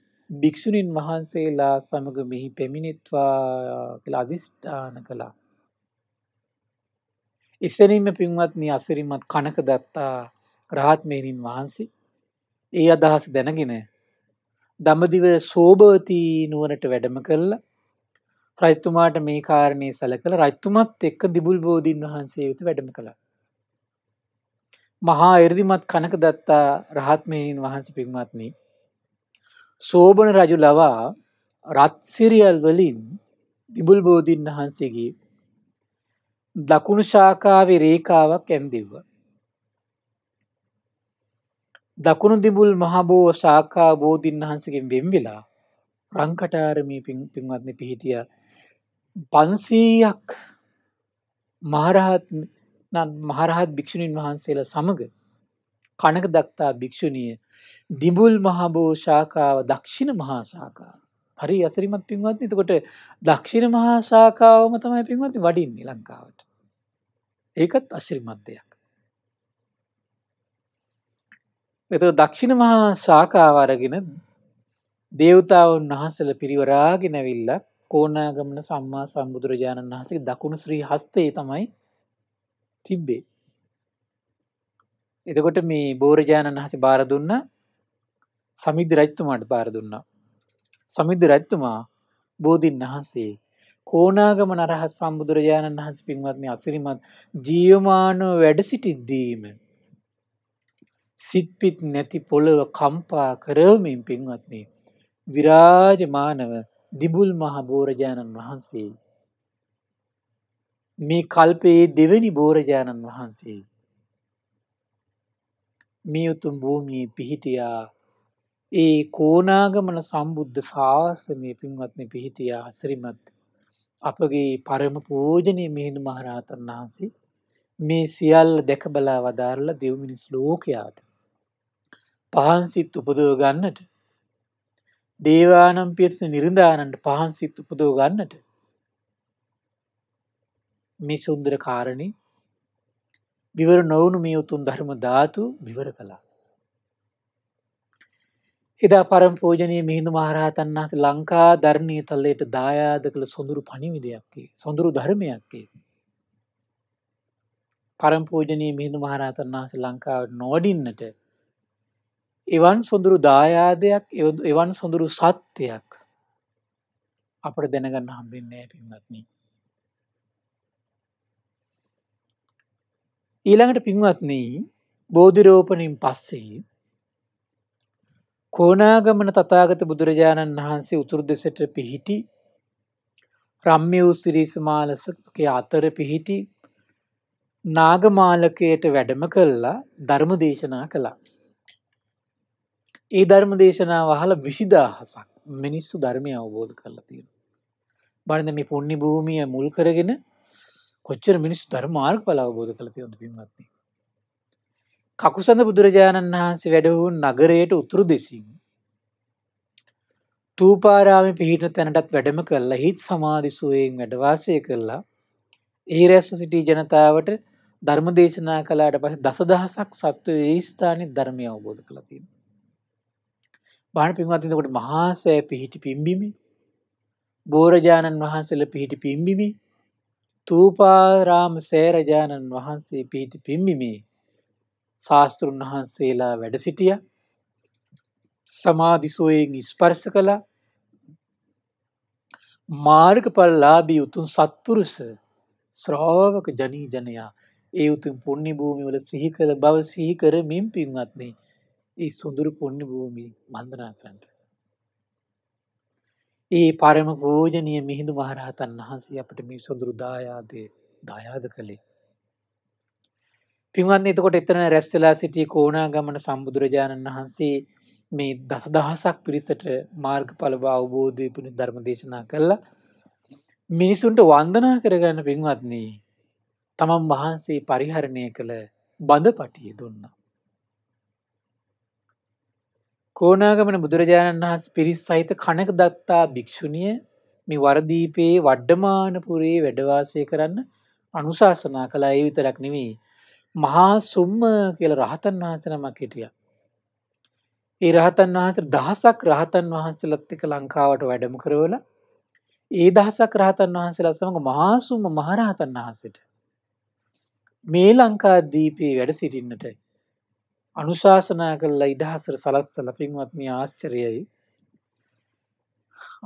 භික්‍ෂුණින් වහන්සේලා සමඟ මෙහි පැමිණිත්වා කළ අධිෂ්ඨාන කළා. ඉස්සරීම පින්වත්නි අසිරිමත් කනක දත්තා රාත්මේරින් වහන්සේ ඒ අදහස් දැනගෙන දඹදිව සෝභවතී නුවනට වැඩම කරලා රයිතුමාට මේ කාරණය සැලකළ රයිතුමත් එක්ක දිබුල් බෝධීන් වහන්සේ වෙත වැඩම කළා. මහා එරදිමත් කනක දත්තා රහත්මයණන් වහන්ස පින්වත්නී. සෝභන රජු ලවා රත්සිරියල් වලින් දිබුල් බෝධීන් වහන්සේගේ දකුණු ශාකාවේ රේකාවක් ඇන්දිව්වා. දකුණු දිඹුල් මහබෝ ශාකා බෝධීන් වහන්සගෙන් වෙම්වෙලා රංකටාරමී පින්වත්න පිහිටිය පන්සීයක් මහරහත් මහරහත් භික්‍ෂුණීන් වහන්සේලා සමඟ කනක දක්තා භික්‍ෂුණිය දිඹුල් මහබෝ ශාකාව දක්ෂිණ මහා ශාකාව හරි අසරිමත් පින්වත් එතකොට දක්ෂිණ මහා ශාකාවම තමයි පින්වත් වඩින්නේ ලංකාවට ඒකත් අශ්‍රිමත් දෙයක් එතුර දක්ෂිණ මහා ශාකාව අරගෙන දේවතාවන් වහන්සල පිරිවරාගෙනැවිල්ල කෝනාගමන සම්මා සම්බුදුරජාණන් වහසේ දකුණු ශ්‍රී හස්තේ තමයි තිබ්බේ. එතකොට මේ බෝරජාණන් වහසේ බාර දුන්න සමිද්ධ රජ්තුමාට බාර දුන්නා. සමිද්ධ රජ්තුමා බෝධීන් වහන්සේ කෝනාගම නරහ සම්බුදුරජාණන් වහන්ස පින්වත් මේ අසිරිමත් ජියමානෝ වැඩ සිටිද්දීම සිත්පිත් නැති පොළව කම්පා කරවමින් පින්වත්නේ. විරාජමානව දිබුල් මහබෝරජාණන් වහන්සේ. මේ කල්පයේ දෙවැනි බෝරජාණන් වහන්සේ. මේ උතුම් භූමියේ පිහිටියා ඒ කෝනාගමන සම්බුද්ධ ශාසනය පින්වත්න පිහිටියා හසරිමත් අපගේ පරම පූජනය මෙහිඳු මහරහතන් වහන්සේ මේ සියල්ල දැකබලා වදාරල දෙව්මිනිස් ලෝකයාට පහන්සිත් උපදව ගන්නට දේවානම් පියත නිරඳානන්ට පහන්සිත් උපදව ගන්නට මේ සුන්දර කාරණය විවර නොවුණු මේ උතුන් ධර්ම ධාතු විවර කළා. එදා පරම් පෝජනය මිහිඳු මහරහතන් වහස ලංකා ධර්ණය තල්ලයට දායාද කළ සොඳුරු පණිවිඩයක්කේ සොඳුරු ධර්මයක්කේ. පරම්පෝජනය මිහිඳු මහරහතන් වහස ලංකාවට නොවඩින්නට එවන් සොඳුරු දායාදයක් එවන් සොඳුරු සත්‍යයක් අපට දැනගන්න හම්බෙන්නේ පින්වත්න. ඊළඟට පින්වත්නී බෝධිරෝපනින් පස්සේ කෝනාගමන තතාගත බුදුරජාණන් වහන්සේ උතුරු දෙසට පිහිටි රම්්‍ය වූ සිරීසමාලසක අතර පිහිටි නාගමාලකයට වැඩම කල්ලා ධර්ම දේශනා කළා. ඒ ධර්ම දේශනාව අහල විසිදාහසක් මිනිස්සු ධර්මය අවබෝධ කරලා තියෙන. බණද මේ පුුණි භූමිය මුල් කරගෙන කොච්චර මිනිස්සු ධර්මාර්ග පල අවබෝධ කළ තියොඳ පින්වත්ති. කකුසඳ බුදුරජාණන් වහන්සේ වැඩවූ නගරයට උතුරු දෙසින්. තූපාරාමි පිහිට තැනටත් වැඩම කරලා හිත් සමාධිසුවයෙන් වැඩවාසය කරලා ඒ රැස්ස සිටි ජනතාවට ධර්ම දේශනා කලාට පස දසදහසක් සත්ව ඒ ස්ථානය ධර්මය අවබෝධ කළ තියෙන. බාන පින්වත්තිනකොට මහාසෑ පිහිටි පිම්බිමි බෝරජාණන් වහන්සල පිහිටි පිම්බිමි තූපාරාම සෑරජාණන් වහන්සේ පිහිටි පිම්බිමි ශාස්තෘන් වහන්සේලා වැඩ සිටිය සමාධිසෝයෙන් ඉස්පර්ස කළා මාර්ගඵල ලාබී උතුම් සත්පුරුස ශ්‍රාවක ජනී ජනයා ඒ උතුම් පුණ්‍ය භූමිවල සිහි කළ බව සිහි කරමින් පින්වත්නි ඒ සුඳුරු පුණ්‍ය භූමිය වන්දනා කරන්න. ඒ පරම පූජනීය මිහිඳු මහරහතන් වහන්සේ අපට මේ සුඳුරු දායාදේ දායාද කළේ. පින්වත්නි එතකොට එතන රැස් වෙලා සිටි කොණාගමන සම්බුදුරජාණන් වහන්සේ මේ දසදහසක් පිරිසට මාර්ගඵල අවබෝධය පිණිස ධර්ම දේශනා කළා. මිනිසුන්ට වන්දනා කරගන්න පින්වත්නි තමන් වහන්සේ පරිහරණය කළ බඳපටිය දුන්නා. කෝනාගමන බුදුරජාණන් වහන්සේ පිරිස් සහිත කනක දත්තා භික්ෂුණිය මේ වරදීපයේ වඩ්ඩමානපුරේ වැඩවාසය කරන්න අනුශාසනා කළා ඒ විතරක් නෙවෙයි මහා සුම්ම කියලා රහතන් වහන්සේ නමක් හිටියා. ඒ රහතන් වහන්සේ දහසක් රහතන් වහන්සේලත් එක්ක ලංකාවට වැඩම කරවලා ඒ දහසක් රහතන් වහන්සේලා සමග මහා සුම්ම මහ රහතන් වහන්සේට මේ ලංකාදීපේ වැඩ සිටින්නට අනුශාසනා කරලා ඉදහසර සලස්සල පින්වත්නි ආශ්චර්යයි.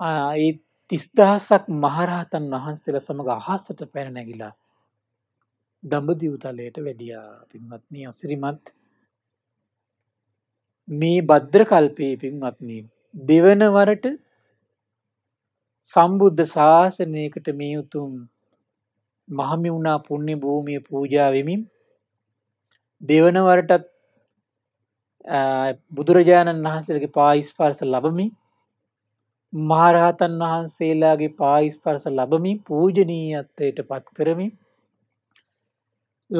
ඒ තිස්දහසක් මහරහතන් වහන්සේලා සමඟ අහසට පැන නැගිලා දඹදිව් තලයට වැඩියා පින්වත්නි අසිරිමත් මේ භද්‍ර කල්පයේ පින්වත්නි දෙවන වරට සම්බුද්ධ ශාසනයකට මේ උතුම් මහමි වුණා පුණ්‍ය භූමිය පූජා වෙමින් දෙවන වරටත් බුදුරජාණන් වහන්සේලගේ පායිස්පර්ස ලබමින් මහරහතන් වහන්සේලාගේ පායිස්පර්ස ලබමින් පූජනීයත්වයට පත් කරමින්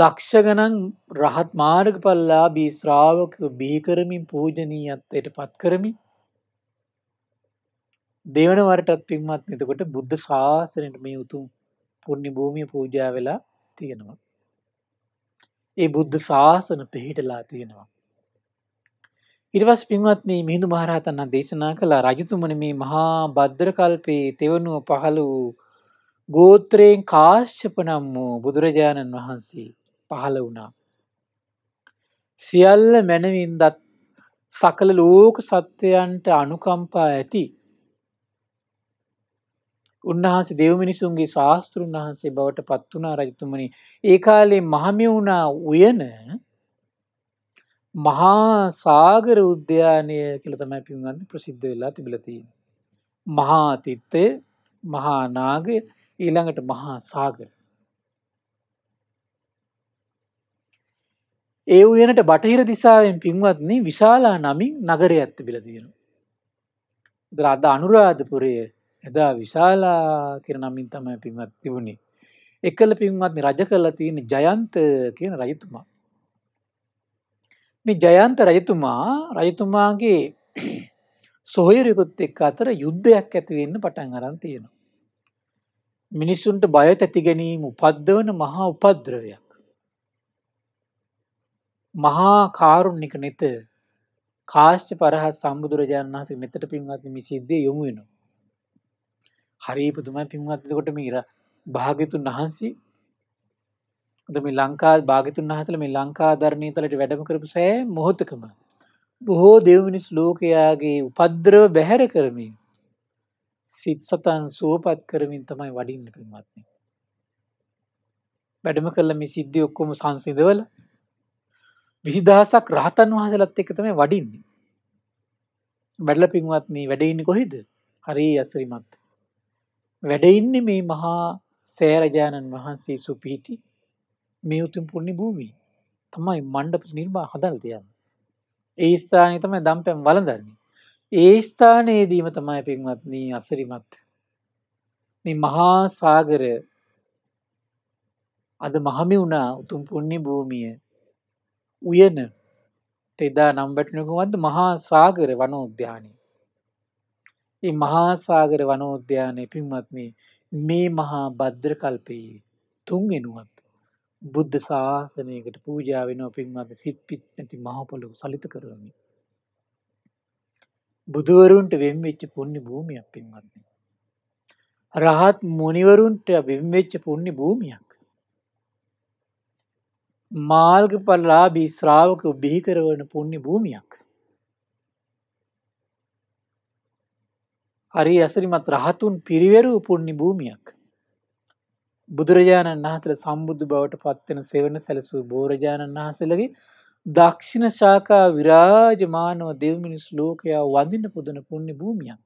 ලක්ෂ ගණන් රහත් මාර්ගඵලලා බී ශ්‍රාවකයෝ බිහි කරමින් පූජනීයත්වයට පත් කරමින් දෙවන වරටත් පින්වත් එතකොට බුද්ධ ශාසනයට මේ උතුම් පුණ්‍ය භූමිය පූජා වෙලා තියෙනවා. ඒ බුද්ධ ශාසන පිහිටලා තියෙනවා. ඉරිවස් පින්වත්න මිහිඳු මහරහතන්න දේශනා කළ රජතුමන මේ මහා බද්ධරකල්පයේ තෙවනුව පහළ වූ ගෝත්‍රයෙන් කාශ්‍යපනම් වූ බුදුරජාණන් වහන්සේ පහළ වුණා. සියල්ල මැනවින්දත් සකළ ලෝක සත්‍යයන්ට අනුකම්පා ඇති උන්වහන්සේ දෙව් මිනිසුන්ගේ ශාස්තෘන් වහන්සේ බවට පත්වනා රජතුමනි ඒ කාලේ මහමි වුණා උයන මහා සාගර උද්‍යානය කියල තමයි පින්වන්න ප්‍රසිද්ධ වෙලා තිබිලතිී. මහා තිත්තය මහානාග ඊළඟට මහා සාගර. ඒ වනට බටහිර දිසාවෙන් පින්වත්න්නේ විශාලා නමින් නගර ඇත්ත බිලතියෙන. ද්‍රාධ අනුරාධපුරය එදා විශාලා කර නමින් තමයි පින්වත් තිබුණේ. එකල පින්වත්න්නේ රජ කරලා තියෙන ජයන්ත කියන රජතුමා. මේ ජයන්ත රජතුමා රජතුමාගේ සොහයරයකුත් එක් අතර යුද්ධයක් ඇතිවෙන්න පටන් අරන් තියෙනවා. මිනිස්සුන්ට බය ඇති ගැනීම උපද්දවන මහා උපද්‍රවයක්. මහා කාරුණික නෙත කාශ්්‍ය පරහ සම්බුදුරජාණන් වහසේ මෙතට පින්වත් මිසිද්ධිය යොමු වෙනවා. හරි පුතුමයි පින්වත්කොට මීර භාගතුන් වහන්සේ අද මේ ලංකා භාගතුන් වහසල මේ ලංකා ධර්මී තලට වැඩම කරපු සෑ මොහොතකම බොහෝ දෙව්මිනිස් ලෝකයාගේ උපද්‍රව බැහැර කරමින් සිත් සතන් සුවපත් කරමින් තමයි වඩින්න පින්වත්න්නේ. වැඩම කල්ල මේ සිද්ධි ඔක්කොම සංසිදවල විසිදහසක් රහතන් වහසලත් එක තමයි වඩින්නේ. වැඩල පින්වත්න්නේ වැඩඉන්න කොහිද හරි ඇසරිමත්. වැඩඉන්න මේ මහා සෑරජාණන් වහන්සේ සුපිහිටි මේ උතුම් පුුණි භූමී තමයි මණ්ඩප නිර්මා හදල් තියන්න. ඒ ස්ථානය තමයි දම්පැම් වලදරන්නේ. ඒ ස්ථානයේදීම තමයි පෙන්වත්නී අසරිමත්. මේ මහා සාගර අද මහමි වුණා උතුම් පුුණි භූමිය උයන එදා නම්බැටනකුවද මහා සාගර වනෝද්‍යානය. ඒ මහා සාගර වනෝද්‍යානය පින්වත්න්නේ මේ මහා බද්ද්‍ර කල්පයේ තුන් එනුවත් බුද්ධ ශාසනයකට පූජා වෙනවා පින්වත් සිත් පිත් නැති මහ පොළොව සලිත කරවමි. බුදුවරුන්ට වෙන් වෙච්ච පුණ්‍ය භූමියක් පින්වත්නි. රහත් මුනිවරුන්ට වෙන් වෙච්ච පුණ්‍ය භූමියක්. මාර්ගඵලලාභී ශ්‍රාවක බිහි කරවන පුණ්‍ය භූමියක්. හරි අසිරිමත් රහතුන් පිරිවරු පුණ්‍ය භූමියක්. බුදුරජාණන් වහසල සම්බුද්ධ බවට පත්වෙන සෙවන සැලසූ බෝරජාණන් වහසලගේ දක්ෂිණ ශාකා විරාජමානව දෙව්මිනිස් ලෝකයා වඳින්න පුදන පුුණි භූමියක්.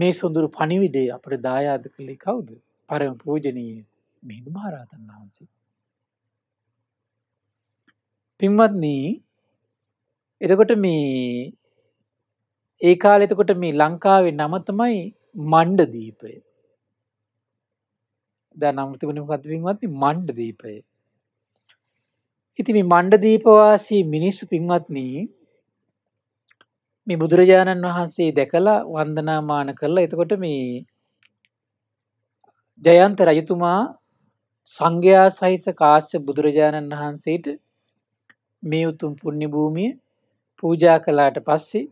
මේ සොඳුරු පනිවිඩේ අපට දායාද කළේ කවුද පරම පූජනීය මිහිඳු මහරහතන් වහන්සේ. පින්වත්නී එතකොට මේ ඒ කාලෙතකොට මේ ලංකාවේ නම තමයි මණ්ඩදීපය. දැන් අමෘතිවන මොකද්ද පින්වත්නි මණ්ඩදීපය. ඉතින් මේ මණ්ඩදීපවාසී මිනිස්සු පින්වත්නි මේ බුදුරජාණන් වහන්සේ දැකලා වන්දනාමාන කරලා එතකොට මේ ජයන්ත රජතුමා සංඝයා සහිත කාශ්‍ය බුදුරජාණන් වහන්සේට මේ උතුම් පුණ්‍ය භූමිය පූජා කළාට පස්සේ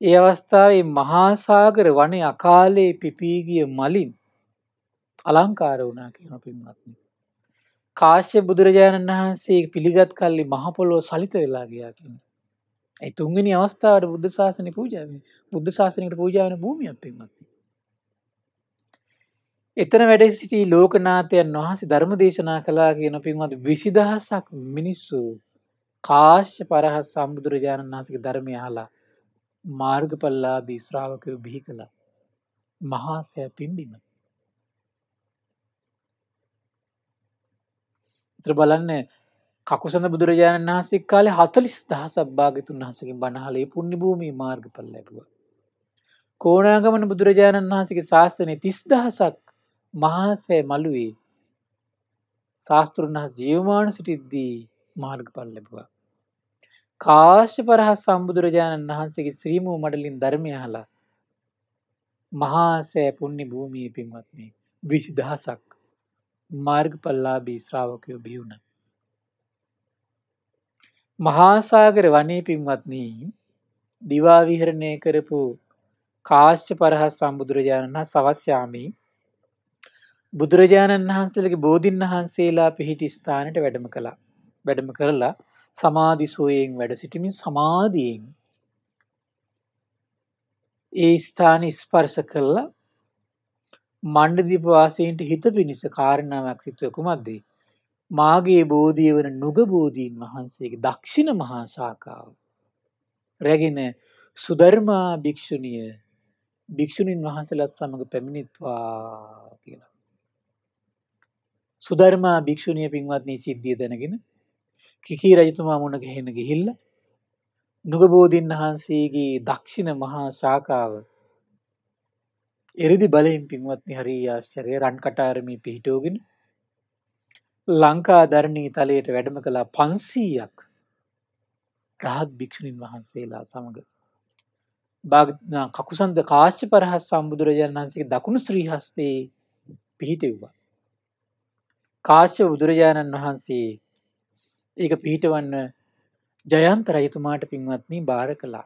ඒ අවස්ථාවේ මහාසාගර වනේ අකාලයේ පිපීගිය මලින් අලංකාර වුණා කියන පින්වත්නි. කාශ්‍ය බුදුරජාණන් වහන්සේ පිළිගත් කල්ලි මහපොලෝ සලිත වෙලා ගියා කියන. ඒ තුන්වෙනි අවස්ථාවට බුද්ධ ශාසනය පූජා වෙන්නේ. බුද්ධ ශාසනයකට පූජා වෙන භූමියක් පින්වත්නි. එතන වැඩ සිටි ලෝකනාථයන් වහන්සේ ධර්ම දේශනා කළා කියන පින්වත් 20000ක් මිනිස්සු කාශ්‍ය පරහ සම්බුදුරජාණන් වහන්සේගේ ධර්මය අහලා මාර්ගඵලලාභී ශ්‍රාවකයෝ බිහි කළා. මහා සෑ පිම්බීම. ඉතින් බලන්න කකුසඳ බුදුරජාණන් වහන්සේ කාලේ 40000ක් භාග්‍යතුන් වහන්සේගෙන් බණහලේ පුණ්‍ය භූමියේ මාර්ගඵල ලැබුවා. කොණාගමන බුදුරජාණන් වහන්සේගේ ශාසනයේ 30000ක් මහා සෑ මළුවේ ශාස්ත්‍රඥ ජීවමාන සිටිද්දී මාර්ගඵල ලැබුවා. කාශ්‍යප රහ සම්බුදුරජාණන් වහන්සේගේ ශ්‍රී මූ මඩලින් ධර්මය අහලා මහා සෑ පුණ්‍ය භූමියේ පින්වත්නි 20000ක් මාර්ගඵලලාභී ශ්‍රාවකයෝ බිහි වුණා. මහා සාගර වනයේ පින්වත්නි දිවා විහරණය කරපු කාශ්‍යප රහ සම්බුදුරජාණන් වහන්සේ සවස් යාමේ බුදුරජාණන් වහන්සේලගේ බෝධින් වහන්සේලා පිහිටි ස්ථානට වැඩම කළා. වැඩම කරලා සමාධිසෝයෙන් වැඩ සිටිමින් සමාධියෙන් ඒ ස්ථාන ස්පර්ශ කල්ලා මණ්ඩදිපවාසයන්ට හිත පිණිස කාරණාවක් සිත්වය කුමක්දේ. මාගේ බෝධිය වන නුගබෝධීන් වහන්සේගේ දක්ෂිණ මහා ශාකාව. රැගෙන සුධර්මා භික්‍ෂුණිය භික්‍ෂුණීන් වහන්සලත් සමඟ පැමිණිත්වා කියලා. සුධර්මා භික්‍ෂුණිය පින්වත්නී සිද්ධිය දැනගෙන කිකී රජතුමා මුණ ගැහෙන ගිහිල්ල නුගබෝධීන් වහන්සේගේ දක්ෂිණ මහා ශාකාව එරිදි බලයෙන් පින්වත්නි හරී ආශ්චර්ය රන් කටාරමී පිහිටෝගෙන ලංකා ධරණී තලයට වැඩම කළා පන්සීයක් රහත් භික්‍ෂණීන් වහන්සේලා සමඟ කකුසන්ද කාශ්්‍ය පරහස් සම්බුදුරජාණන් වහන්සේ දකුණු ශ්‍රීහස්තයේ පිහිටෙව්වා. කාශ්‍ය බුදුරජාණන් වහන්සේ ඒක පිහිටවන්න ජයන්ත රජතුමාට පින්වත්නී භාර කළා.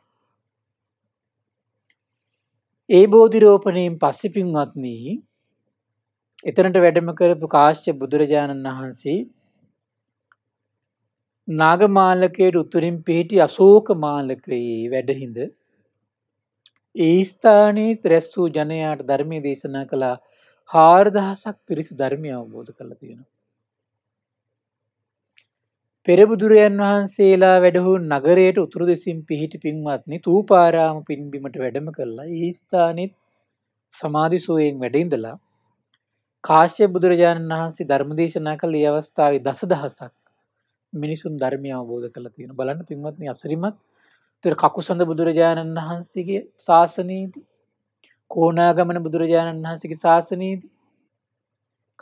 ඒ බෝධිරෝපනයෙන් පස්සෙ පින්වත්නී එතනට වැඩම කරපු කාශ්‍ය බුදුරජාණන් වහන්සේ නාගමාලකයට උතුරින් පිහිටි අශෝක මාලකයේ වැඩහිඳ ඒ ස්ථානයේ රැස් වූ ජනයාට ධර්මය දේශනා කළා හාරදහසක් පිරිසි ධර්මය අවබෝධ කරලා තියෙනවා. පෙරබුදුරයන් වහන්සේලා වැඩහු නගරයට උතුරු දෙසින් පිහිටි පින්වත්නි තූපාරාම පින්බිමට වැඩම කරලා ඒ ස්ථානෙත් සමාධිසෝයෙන් වැඩ ඉඳලා කාශ්‍යප බුදුරජාණන් වහන්සේ ධර්ම දේශනා කළ ඒ අවස්ථාවේ දසදහසක් මිනිසුන් ධර්මය අවබෝධ කරලා තියෙනවා බලන්න පින්වත්නි අසරිමත් ඒතර කකුසඳ බුදුරජාණන් වහන්සේගේ ශාසනයේදී කොණාගමන බුදුරජාණන් වහන්සේගේ ශාසනයේදී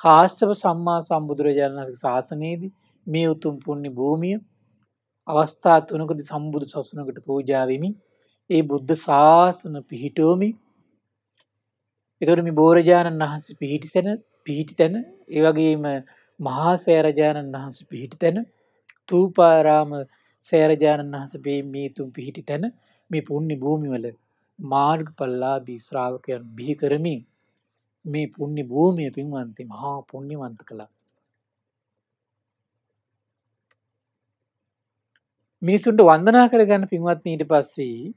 කාශ්‍යප සම්මා සම්බුදුරජාණන් වහන්සේගේ ශාසනයේදී මේ උතුම් පුණ්‍ය භූමිය අවස්ථා තුනකදී සම්බුදු සසුනකට පූජා වෙමි. ඒ බුද්ධ ශාසන පිහිටෝමි. ඒතර මේ බෝරජානන් වහන්සේ පිහිටිසෙන පිහිටිතන ඒ වගේම මහා සේරජානන් වහන්සේ පිහිටිතන තූපාරාම සේරජානන් වහන්සේ මේ තුම් පිහිටිතන මේ පුණ්‍ය භූමිවල මාර්ගඵලලාභී ශ්‍රාවකයන් බිහි කරමින් මේ පුණ්‍ය භූමිය පින්වන්ති මහා පුණ්‍යවන්ත කළා. මිනිසුන්ට වන්දනා කරගන්න පින්වත් ඊට පස්සේ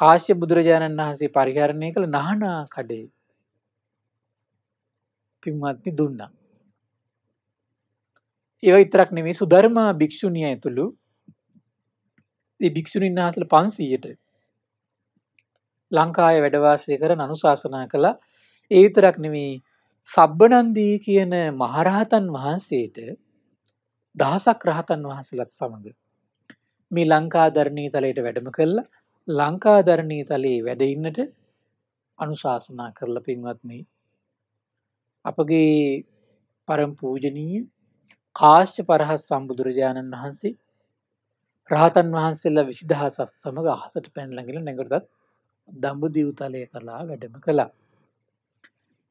කාශ්‍ය බුදුරජාණන් වහන්සේ පරිහරණය කළ නහනා කඩේ පින්වත්ති දුන්නා. ඒව විතරක් නෙමේ සුධර්මා භික්ෂුණිය ඇතුළු ඒ භික්ෂුණීන් වහන්සේල 500ට ලංකාවේ වැඩ වාසය කරන අනුශාසනා කළා. ඒ විතරක් නෙමේ සබ්බනන්දී කියන මහරහතන් වහන්සේට දහසක් රහතන් වහන්සේලාත් සමග මේ ලංකාධරණී තලයට වැඩම කල්ලා ලංකාධරණී තලයේ වැඩඉන්නට අනුශාසනා කරල පින්වත්න්නේ. අපගේ පරම්පූජනීය කාශ්්‍ය පරහස් සම්බුදුරජාණන් වහන්සේ රහතන් වහන්සේල්ලා විසිදහසත් සමඟ අහසට පැන්ලඟිල නැගරතත් දම්බු දියවතලය කලා වැඩම කළා.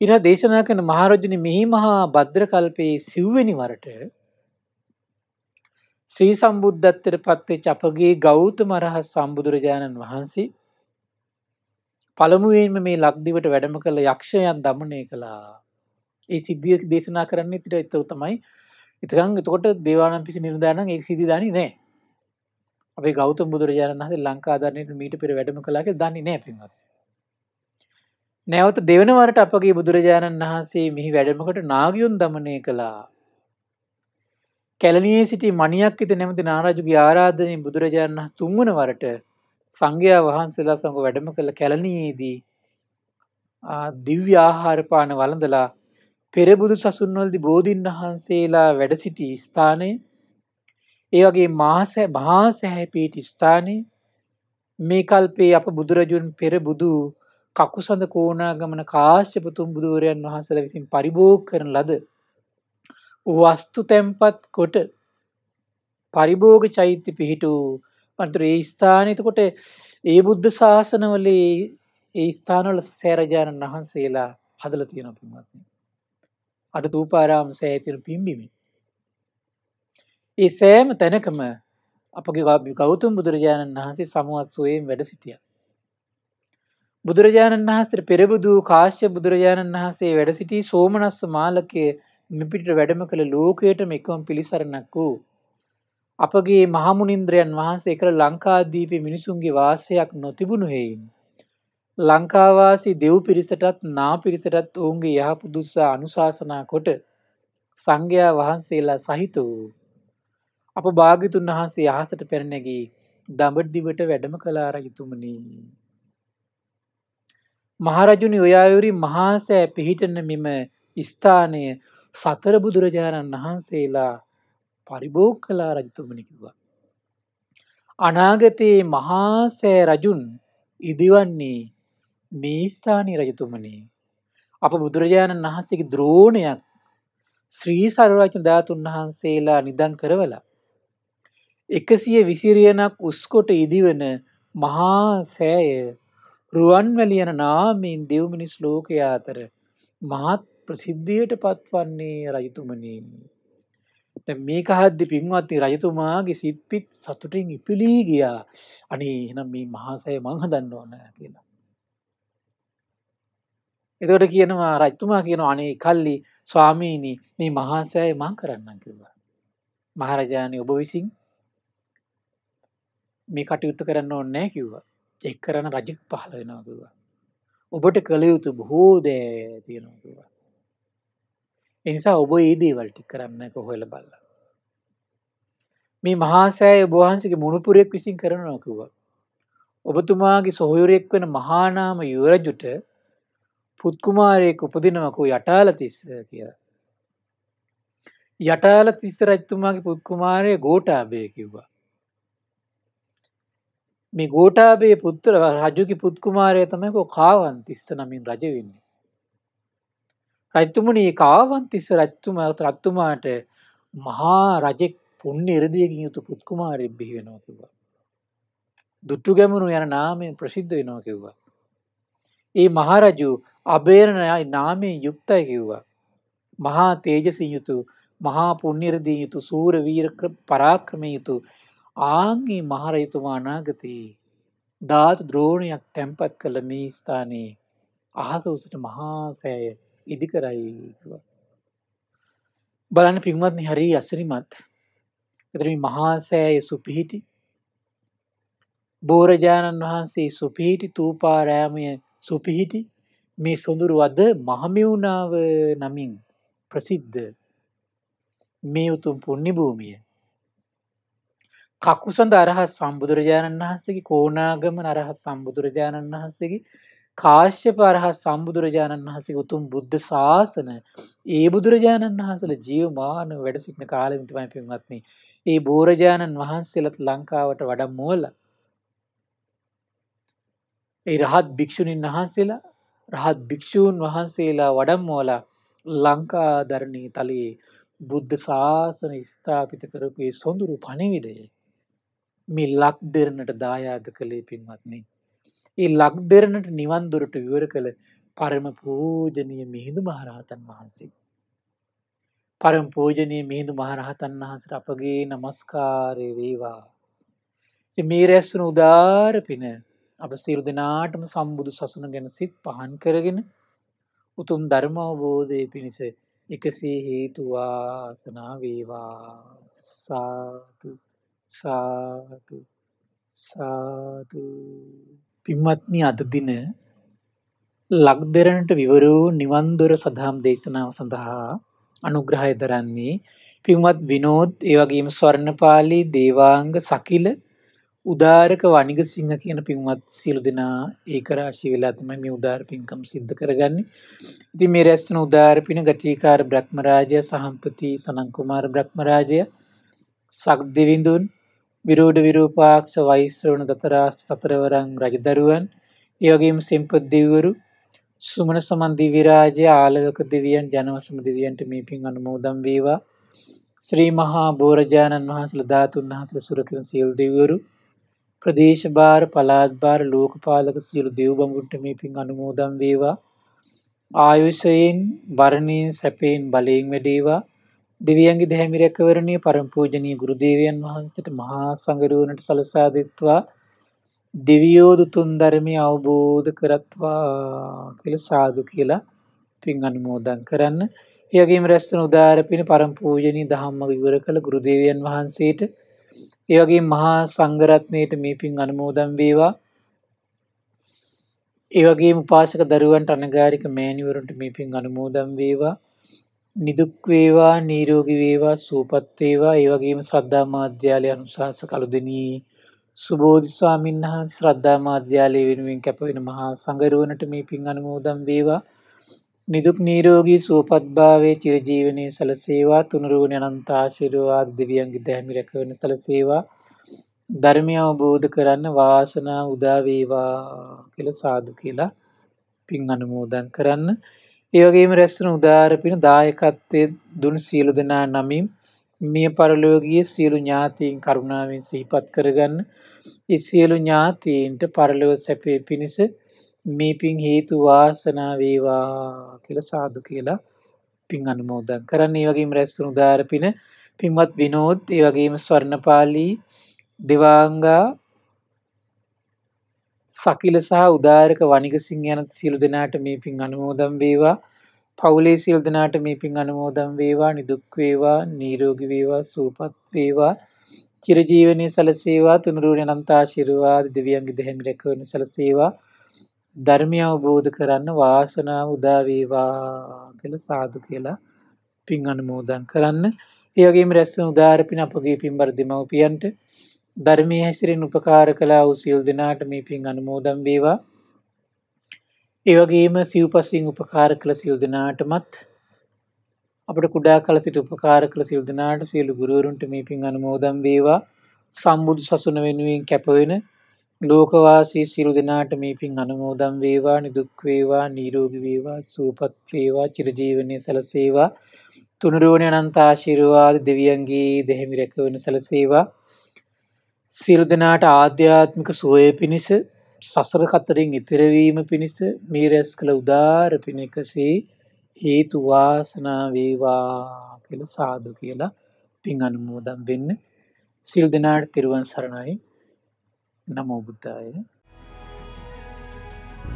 ඉර දේශනා කන මහරජන මෙහි මහා බද්‍ර කල්පයේ සිව්වැනි වරට ශ්‍රී සම්බුද්ධත්තර පත්වෙච් අපගේ ගෞතම රහ සම්බුදුරජාණන් වහන්සේ පළමුුවෙන්ම මේ ලක්දිවට වැඩම කළ යක්ෂයන් දමනය කළා ඒ සිද්ධිය දේශනා කරන්නේ තිට එත්තව තමයි ඉතකං එතකොට දේවානම් පිසි නිර්ධානන් එක් සිදිධනි නෑ අපේ ගෞතම බුදුරජාණන් වහසේ ලංකාධරණයට මීට පිර වැඩම කලාගේ දන්නේ නෑ පින්වත්. නැවත දෙවනවරට අපගේ බුදුරජාණන් වහන්සේ මෙහි වැඩමකට නාගියුන් දමනය කළා කැලණියේ සිටි මණියක් ඉත නැමති නාරජුගේ ආරාධනයෙන් බුදුරජාණන් තුන්වන වරට සංඝයා වහන්සේලා සමග වැඩම කළ කැලණියේදී දිව්‍ය ආහාර පාන වළඳලා පෙරබුදු සසුන්වලදී බෝධින් වහන්සේලා වැඩ සිටි ස්ථානය ඒ වගේ මාසය භාසය පිහිටි ස්ථානය මේ කල්පේ අප බුදුරජුන් පෙරබුදු කකුසඳ කෝණාගමන කාශ්‍යප තුන් බුදුරයන් වහන්සේලා විසින් පරිභෝග කරන ලද වස්තු තැන්පත් කොට පරිභෝග චෛත්‍ය පිහිටු පන්තුර ඒ ස්ථානතකොට ඒ බුද්ධ ශාසනවලේ ඒ ස්ථානවල සෑරජාණන් වහන්සේලා හදල තියෙන පිමත්න. අද තූපාරාම සෑතිර පිම්බිමි. ඒ සෑම තැනකම අපගේ ගාබි ගෞතුම් බුදුරජාණන් වහන්සේ සමුවත් සුවයෙන් වැඩ සිටිය. බුදුරජාණන් වහන්සේ පෙරබුදු කාශ්‍ය බුදුරජාණන් වහන්සේ වැඩ සිටි සෝමනස්ස මාලකයේ මෙපිට වැඩම කළ ලෝකයටම එකම පිළිසරණක් වූ අපගේ මහමුනින්ද්‍රයන් වහන්සේ කළ ලංකාදීපි මිනිසුන්ගේ වාසයක් නොතිබුණු හෙයින් ලංකාවාසි දෙව් පිරිසටත් නා පිරිසටත් ඔවුන්ගේ යහපු දුස්සා අනුශාසනා කොට සංඝයා වහන්සේලා සහිත වූ අප භාගිතුන් වහන්සේ අහසට පැරණැගී දඹදිවට වැඩම කළාර යුතුමනි මහරජුනි ඔයායුරි මහාසෑ පිහිටන මෙම ස්ථානය සතර බුදුරජාණන් වහන්සේලා පරිභෝග කළා රජතුමනි කිව්වා. අනාගතයේ මහා සෑ රජුන් ඉදිවන්නේ මේ ස්ථානයේ රජතුමනි. අප බුදුරජාණන් වහන්සේගේ ද්‍රෝණයක් ශ්‍රී සරවචන ධාතුන් වහන්සේලා නිදන් කරවලා 120 රියනක් උස්කොට ඉදිවන මහා සෑය රුවන්වැලි යන නාමයෙන් දෙව්මිනිස් ලෝකයා අතර මහත් ප්‍රසිද්ධියට පත්වන්නේ රජතුමනී. මේ කහද්දි පින්වත්ති රජතුමාගේ සිප්පිත් සතුටින් ඉපිලී ගියා අනේ එනම් මේ මහාසය මංහදන්න ඕන කියලා. එතකොට කියනවා රජතුමා කියන අනේ කල්ලි ස්වාමීණී මේ මහාසය මං කරන්න කිවා. මහරජාණය ඔබ විසින් මේ කටයුත්ත කරන්න ඕන්නෑ කිව්වා එක් කරන රජක් පහල වෙනවා කිවා. ඔබට කළ යුතු බොහෝ දෑ තියෙනවා කිවා. එනිසා ඔබ ඒ දේවල්ටි කරන්න කොහොල බල්ල. මේ මහාසෑය බහන්සගේ මුණපුරෙක් විසින් කරන නොකිව. ඔබතුමාගේ සොහයුරෙක් වෙන මහානාම යුරජුට පුත්කුමාරයෙක් උපදිනවකු යටාලතිස්ස කියලා. යටාල තිස්ස රජතුමාගේ පුත්කුමාරය ගෝටාබය කිව්වා. මේ ගෝටාබේ පුත්තර රජුකි පුත්කුමාරය තමයකෝ කාවන් තිස්ස නමින් රජවෙන්නේ. රජතුමනී කාවන්තිස්ස රජතුමාත රත්තුමාට මහා රජෙක් පුුණ්‍ය එරදියකින් යුතු පුත්කුමාරෙක් බිහි වෙනවා කිව්වා. දුට්ටු ගැමුණු යන නාමයෙන් ප්‍රසිද්ධ වෙනවා කිව්වා. ඒ මහරජු අභේරණයයි නාමයෙන් යුක්තයි කිව්වා. මහා තේජසින් යුතු මහා පුුණ්‍යරදී යුතු සූර වීර පරාක්‍රමය යුතු ආංගේ මහරයතුමා අනාගතයේ ධාතු ද්‍රෝණයක් තැන්පත් කළ මේ ස්ථානයේ අහස උසට මහාසෑය ඉදි කරයි බලන්න පින්වත්නි හරි අසරිමත් එතරම මහාසෑය සුපිහිටි බෝරජාණන් වහන්සේ සුපිහිටි තූපාරෑමය සුපිහිටි මේ සොඳුරු අද මහමිවුණාව නමින් ප්‍රසිද්ධ මේ උතුම් පුුණි භූමිය කකුසඳ අරහත් සම්බුදුරජාණන් වහන්සේගේ කෝනාගම නරහත් සම්බුදුරජාණන් වහන්සේගේ කාශ්‍යප අරහත් සම්බුදුරජාණන් වහන්සේ උතුම් බුද්ධ ශාසන ඒ බුදුරජාණන් වහන්සේලා ජීවමාන වැඩ සිටින කාලෙම තමයි පින්වත්නි ඒ බෝරජාණන් වහන්සේලත් ලංකාවට වඩම්මවලා ඒ රහත් භික්ෂුණීන් වහන්සේලා රහත් භික්ෂූන් වහන්සේලා වඩම්මවලා ලංකාධරණී තලයේ බුද්ධ ශාසන ස්ථාපිත කරපු ඒ සොඳුරු පණිවිඩය මේ ලක් දෙරණට දායාද කළේ පින්වත්නි ඒ ලක් දෙරණට නිවන් දොරට විවර කළ පරම පූජනීය මිහිඳු මහරහතන් වහන්සේ. පරම පූජනීය මිහිඳු මහරහතන් වහන්සේට අපගේ নমස්කාරය වේවා. ඉතින් මේ රැස්න උදාර පින අප සියලු දෙනාටම සම්බුදු සසුන ගැන සිත් පහන් කරගෙන උතුම් ධර්ම අවබෝධයේ පිණිස එකසේ හේතු වාසනා වේවා. සාදු සාදු සාදු පින්වත්නි අද දින ලක්දෙරණට විවර වූ නිවන් දොර සදහම් දේශනාව සඳහා අනුග්‍රහය දරන්නේ පින්වත් විනෝද් ඒ වගේම ස්වර්ණපාලි දේවාංග සකිල උදාරක වණිගසිංහ කියන පින්වත් සියලු දෙනා ඒක රාශි වෙලා තමයි මේ උදාර පින්කම් සිද්ධ කරගන්නේ. ඉතින් මේ රැස්න උදාර පින ගටිකාර බ්‍රහ්මරාජය සහම්පති සනන් කුමාර බ්‍රහ්මරාජය සක්දෙවිඳුන් විරෝඩ විරූපාක්ෂ වෛශ්‍රවණ දතරාෂ්ට සතරවරං රජදරුවන් ඒ වගේම සෙන්පත් දෙවිවරු සුමන සමන් දිව්‍ය රාජය ආලවක දෙවියන් ජනවසම දෙවියන්ට මේ පින් අනුමෝදන් වේවා ශ්‍රී මහා බෝරජාණන් වහන්සේලා ධාතුන් වහන්සේලා සුරකින් සියලු දෙවිවරු ප්‍රදේශ බාර පළාත් බාර ලෝකපාලක සියලු දෙව් බඹුන්ට මේ පින් අනුමෝදන් වේවා ආයුෂයෙන් වර්ණයෙන් සැපයෙන් බලයෙන් වැඩේවා දෙවියන්ගේ දැහැමිරැකවරණයේ පරම පූජනීය ගුරු දේවයන් වහන්සේට මහා සංඝරුවනට සලසා දෙත්වා දෙවියෝ දුතුන් ධර්මය අවබෝධ කරත්වා කියලා සාදු කියලා පින් අනුමෝදන් කරන්න. ඒ වගේම රැස්තුන උදාර පින පරම පූජනීය ධම්මක ඉවර කළ ගුරු දේවයන් වහන්සේට ඒ වගේ මහා සංඝරත්නයට මේ පින් අනුමෝදන් වේවා. ඒ වගේම උපාසක දරුවන්ට අනගාരിക මෑණිවරුන්ට මේ පින් අනුමෝදන් වේවා. නිදුක් වේවා නිරෝගී වේවා සුවපත් වේවා ඒ වගේම ශ්‍රද්ධා මාධ්‍යාලය අනුශාසක අලුදිනී සුබෝධි ස්වාමීන් වහන්සේ ශ්‍රද්ධා මාධ්‍යාලය වෙනුවෙන් කැප වෙන මහා සංඝරුවනට මේ පින් අනුමෝදන් වේවා නිදුක් නිරෝගී සුවපත් භාවයේ චිරජීවනයේ සලසේවා තුනුරුවන් අනන්ත ආශිර්වාද දෙවියන්ගේ දෑමි රැකවෙන සලසේවා ධර්මය අවබෝධ කරන්න වාසනා උදා වේවා කියලා සාදු කියලා පින් අනුමෝදන් කරන්න ඒ වගේම රැස්වන උදාර පින දායකත්වයේ දුන් සියලු දෙනා නමින් මිය පරලෝකීය සියලු ඥාතීන් කරුණාවෙන් සිහිපත් කරගන්න. ඒ සියලු ඥාතීන්ට පරලොව සැපේ පිණිස මේ පින් හේතු වාසනා වේවා කියලා සාදු කියලා පින් අනුමෝදන් කරන්න. ඒ වගේම රැස්වන උදාර පින පින්වත් විනෝත් ඒ වගේම ස්වර්ණපාලී දෙවාංගා සකිල සහ උදාරක වනිගසිංහ යන සියලු දෙනාට මේ පින් අනුමෝදන් වේවා. පවුලේ සියලු දෙනාට මේ පින් අනුමෝදන් වේවා. නිදුක් වේවා, නිරෝගී වේවා, සුවපත් වේවා. චිරජීවනයේ සැලසේවා, තුනුරුවන් අනන්ත ආශිර්වාද දෙවියන්ගේ දෙහිමි රැකවන සැලසේවා. ධර්මය අවබෝධ කරන්න වාසනාව උදා වේවා කියලා සාදු කියලා පින් අනුමෝදන් කරන්න. ඒ වගේම රැස්වෙන උදාාර පින් අපගේ පින්බර දෙමව්පියන්ට ධර්මය හැසිරෙන් උපකාර කලා උසිල් දෙනාට මේ පින් අනමෝදම් වේවා ඒවගේම සිව්පස්සිං උපකාර කළ සිල් දෙනාටමත් අපට කුඩා කල සිට උපකාර කළ සිල් දෙනාට සියලු ගුරුවරුන්ට මේ පින් අනමෝදම් වේවා සම්බුදු සසුන වෙනුවෙන් කැපවෙන ලෝකවාසී සිරු දෙනාට මේ පින් අනමෝදම් වේවා නිදුක්වේවා නීරෝගි වේවා සූපත් වේවා චිරජීවනය සැලසේවා තුනරුවණය අනන්තාශිරවාද දෙවියන්ගේ දෙහෙමි රැකවන සැලසේවා සියලු දෙනාට ආධ්‍යාත්මික සුවය පිණිස සසර කතරින් ඉතිරවීම පිණිස මේ රැස් කළ උදාර පිණිකසේ හේතු වාසනා වේවා කියලා සාදු කියලා පින් අනුමෝදන් වෙන්න සිල් දෙනාට තිරුවන් සරණයි නමෝ බුද්ධාය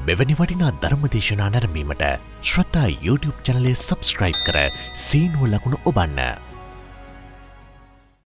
මෙවැනි වටිනා ධර්ම දේශනා නැරඹීමට ශ්‍රතා YouTube චැනලය subscribe කර සීනුව ලකුණු ඔබන්න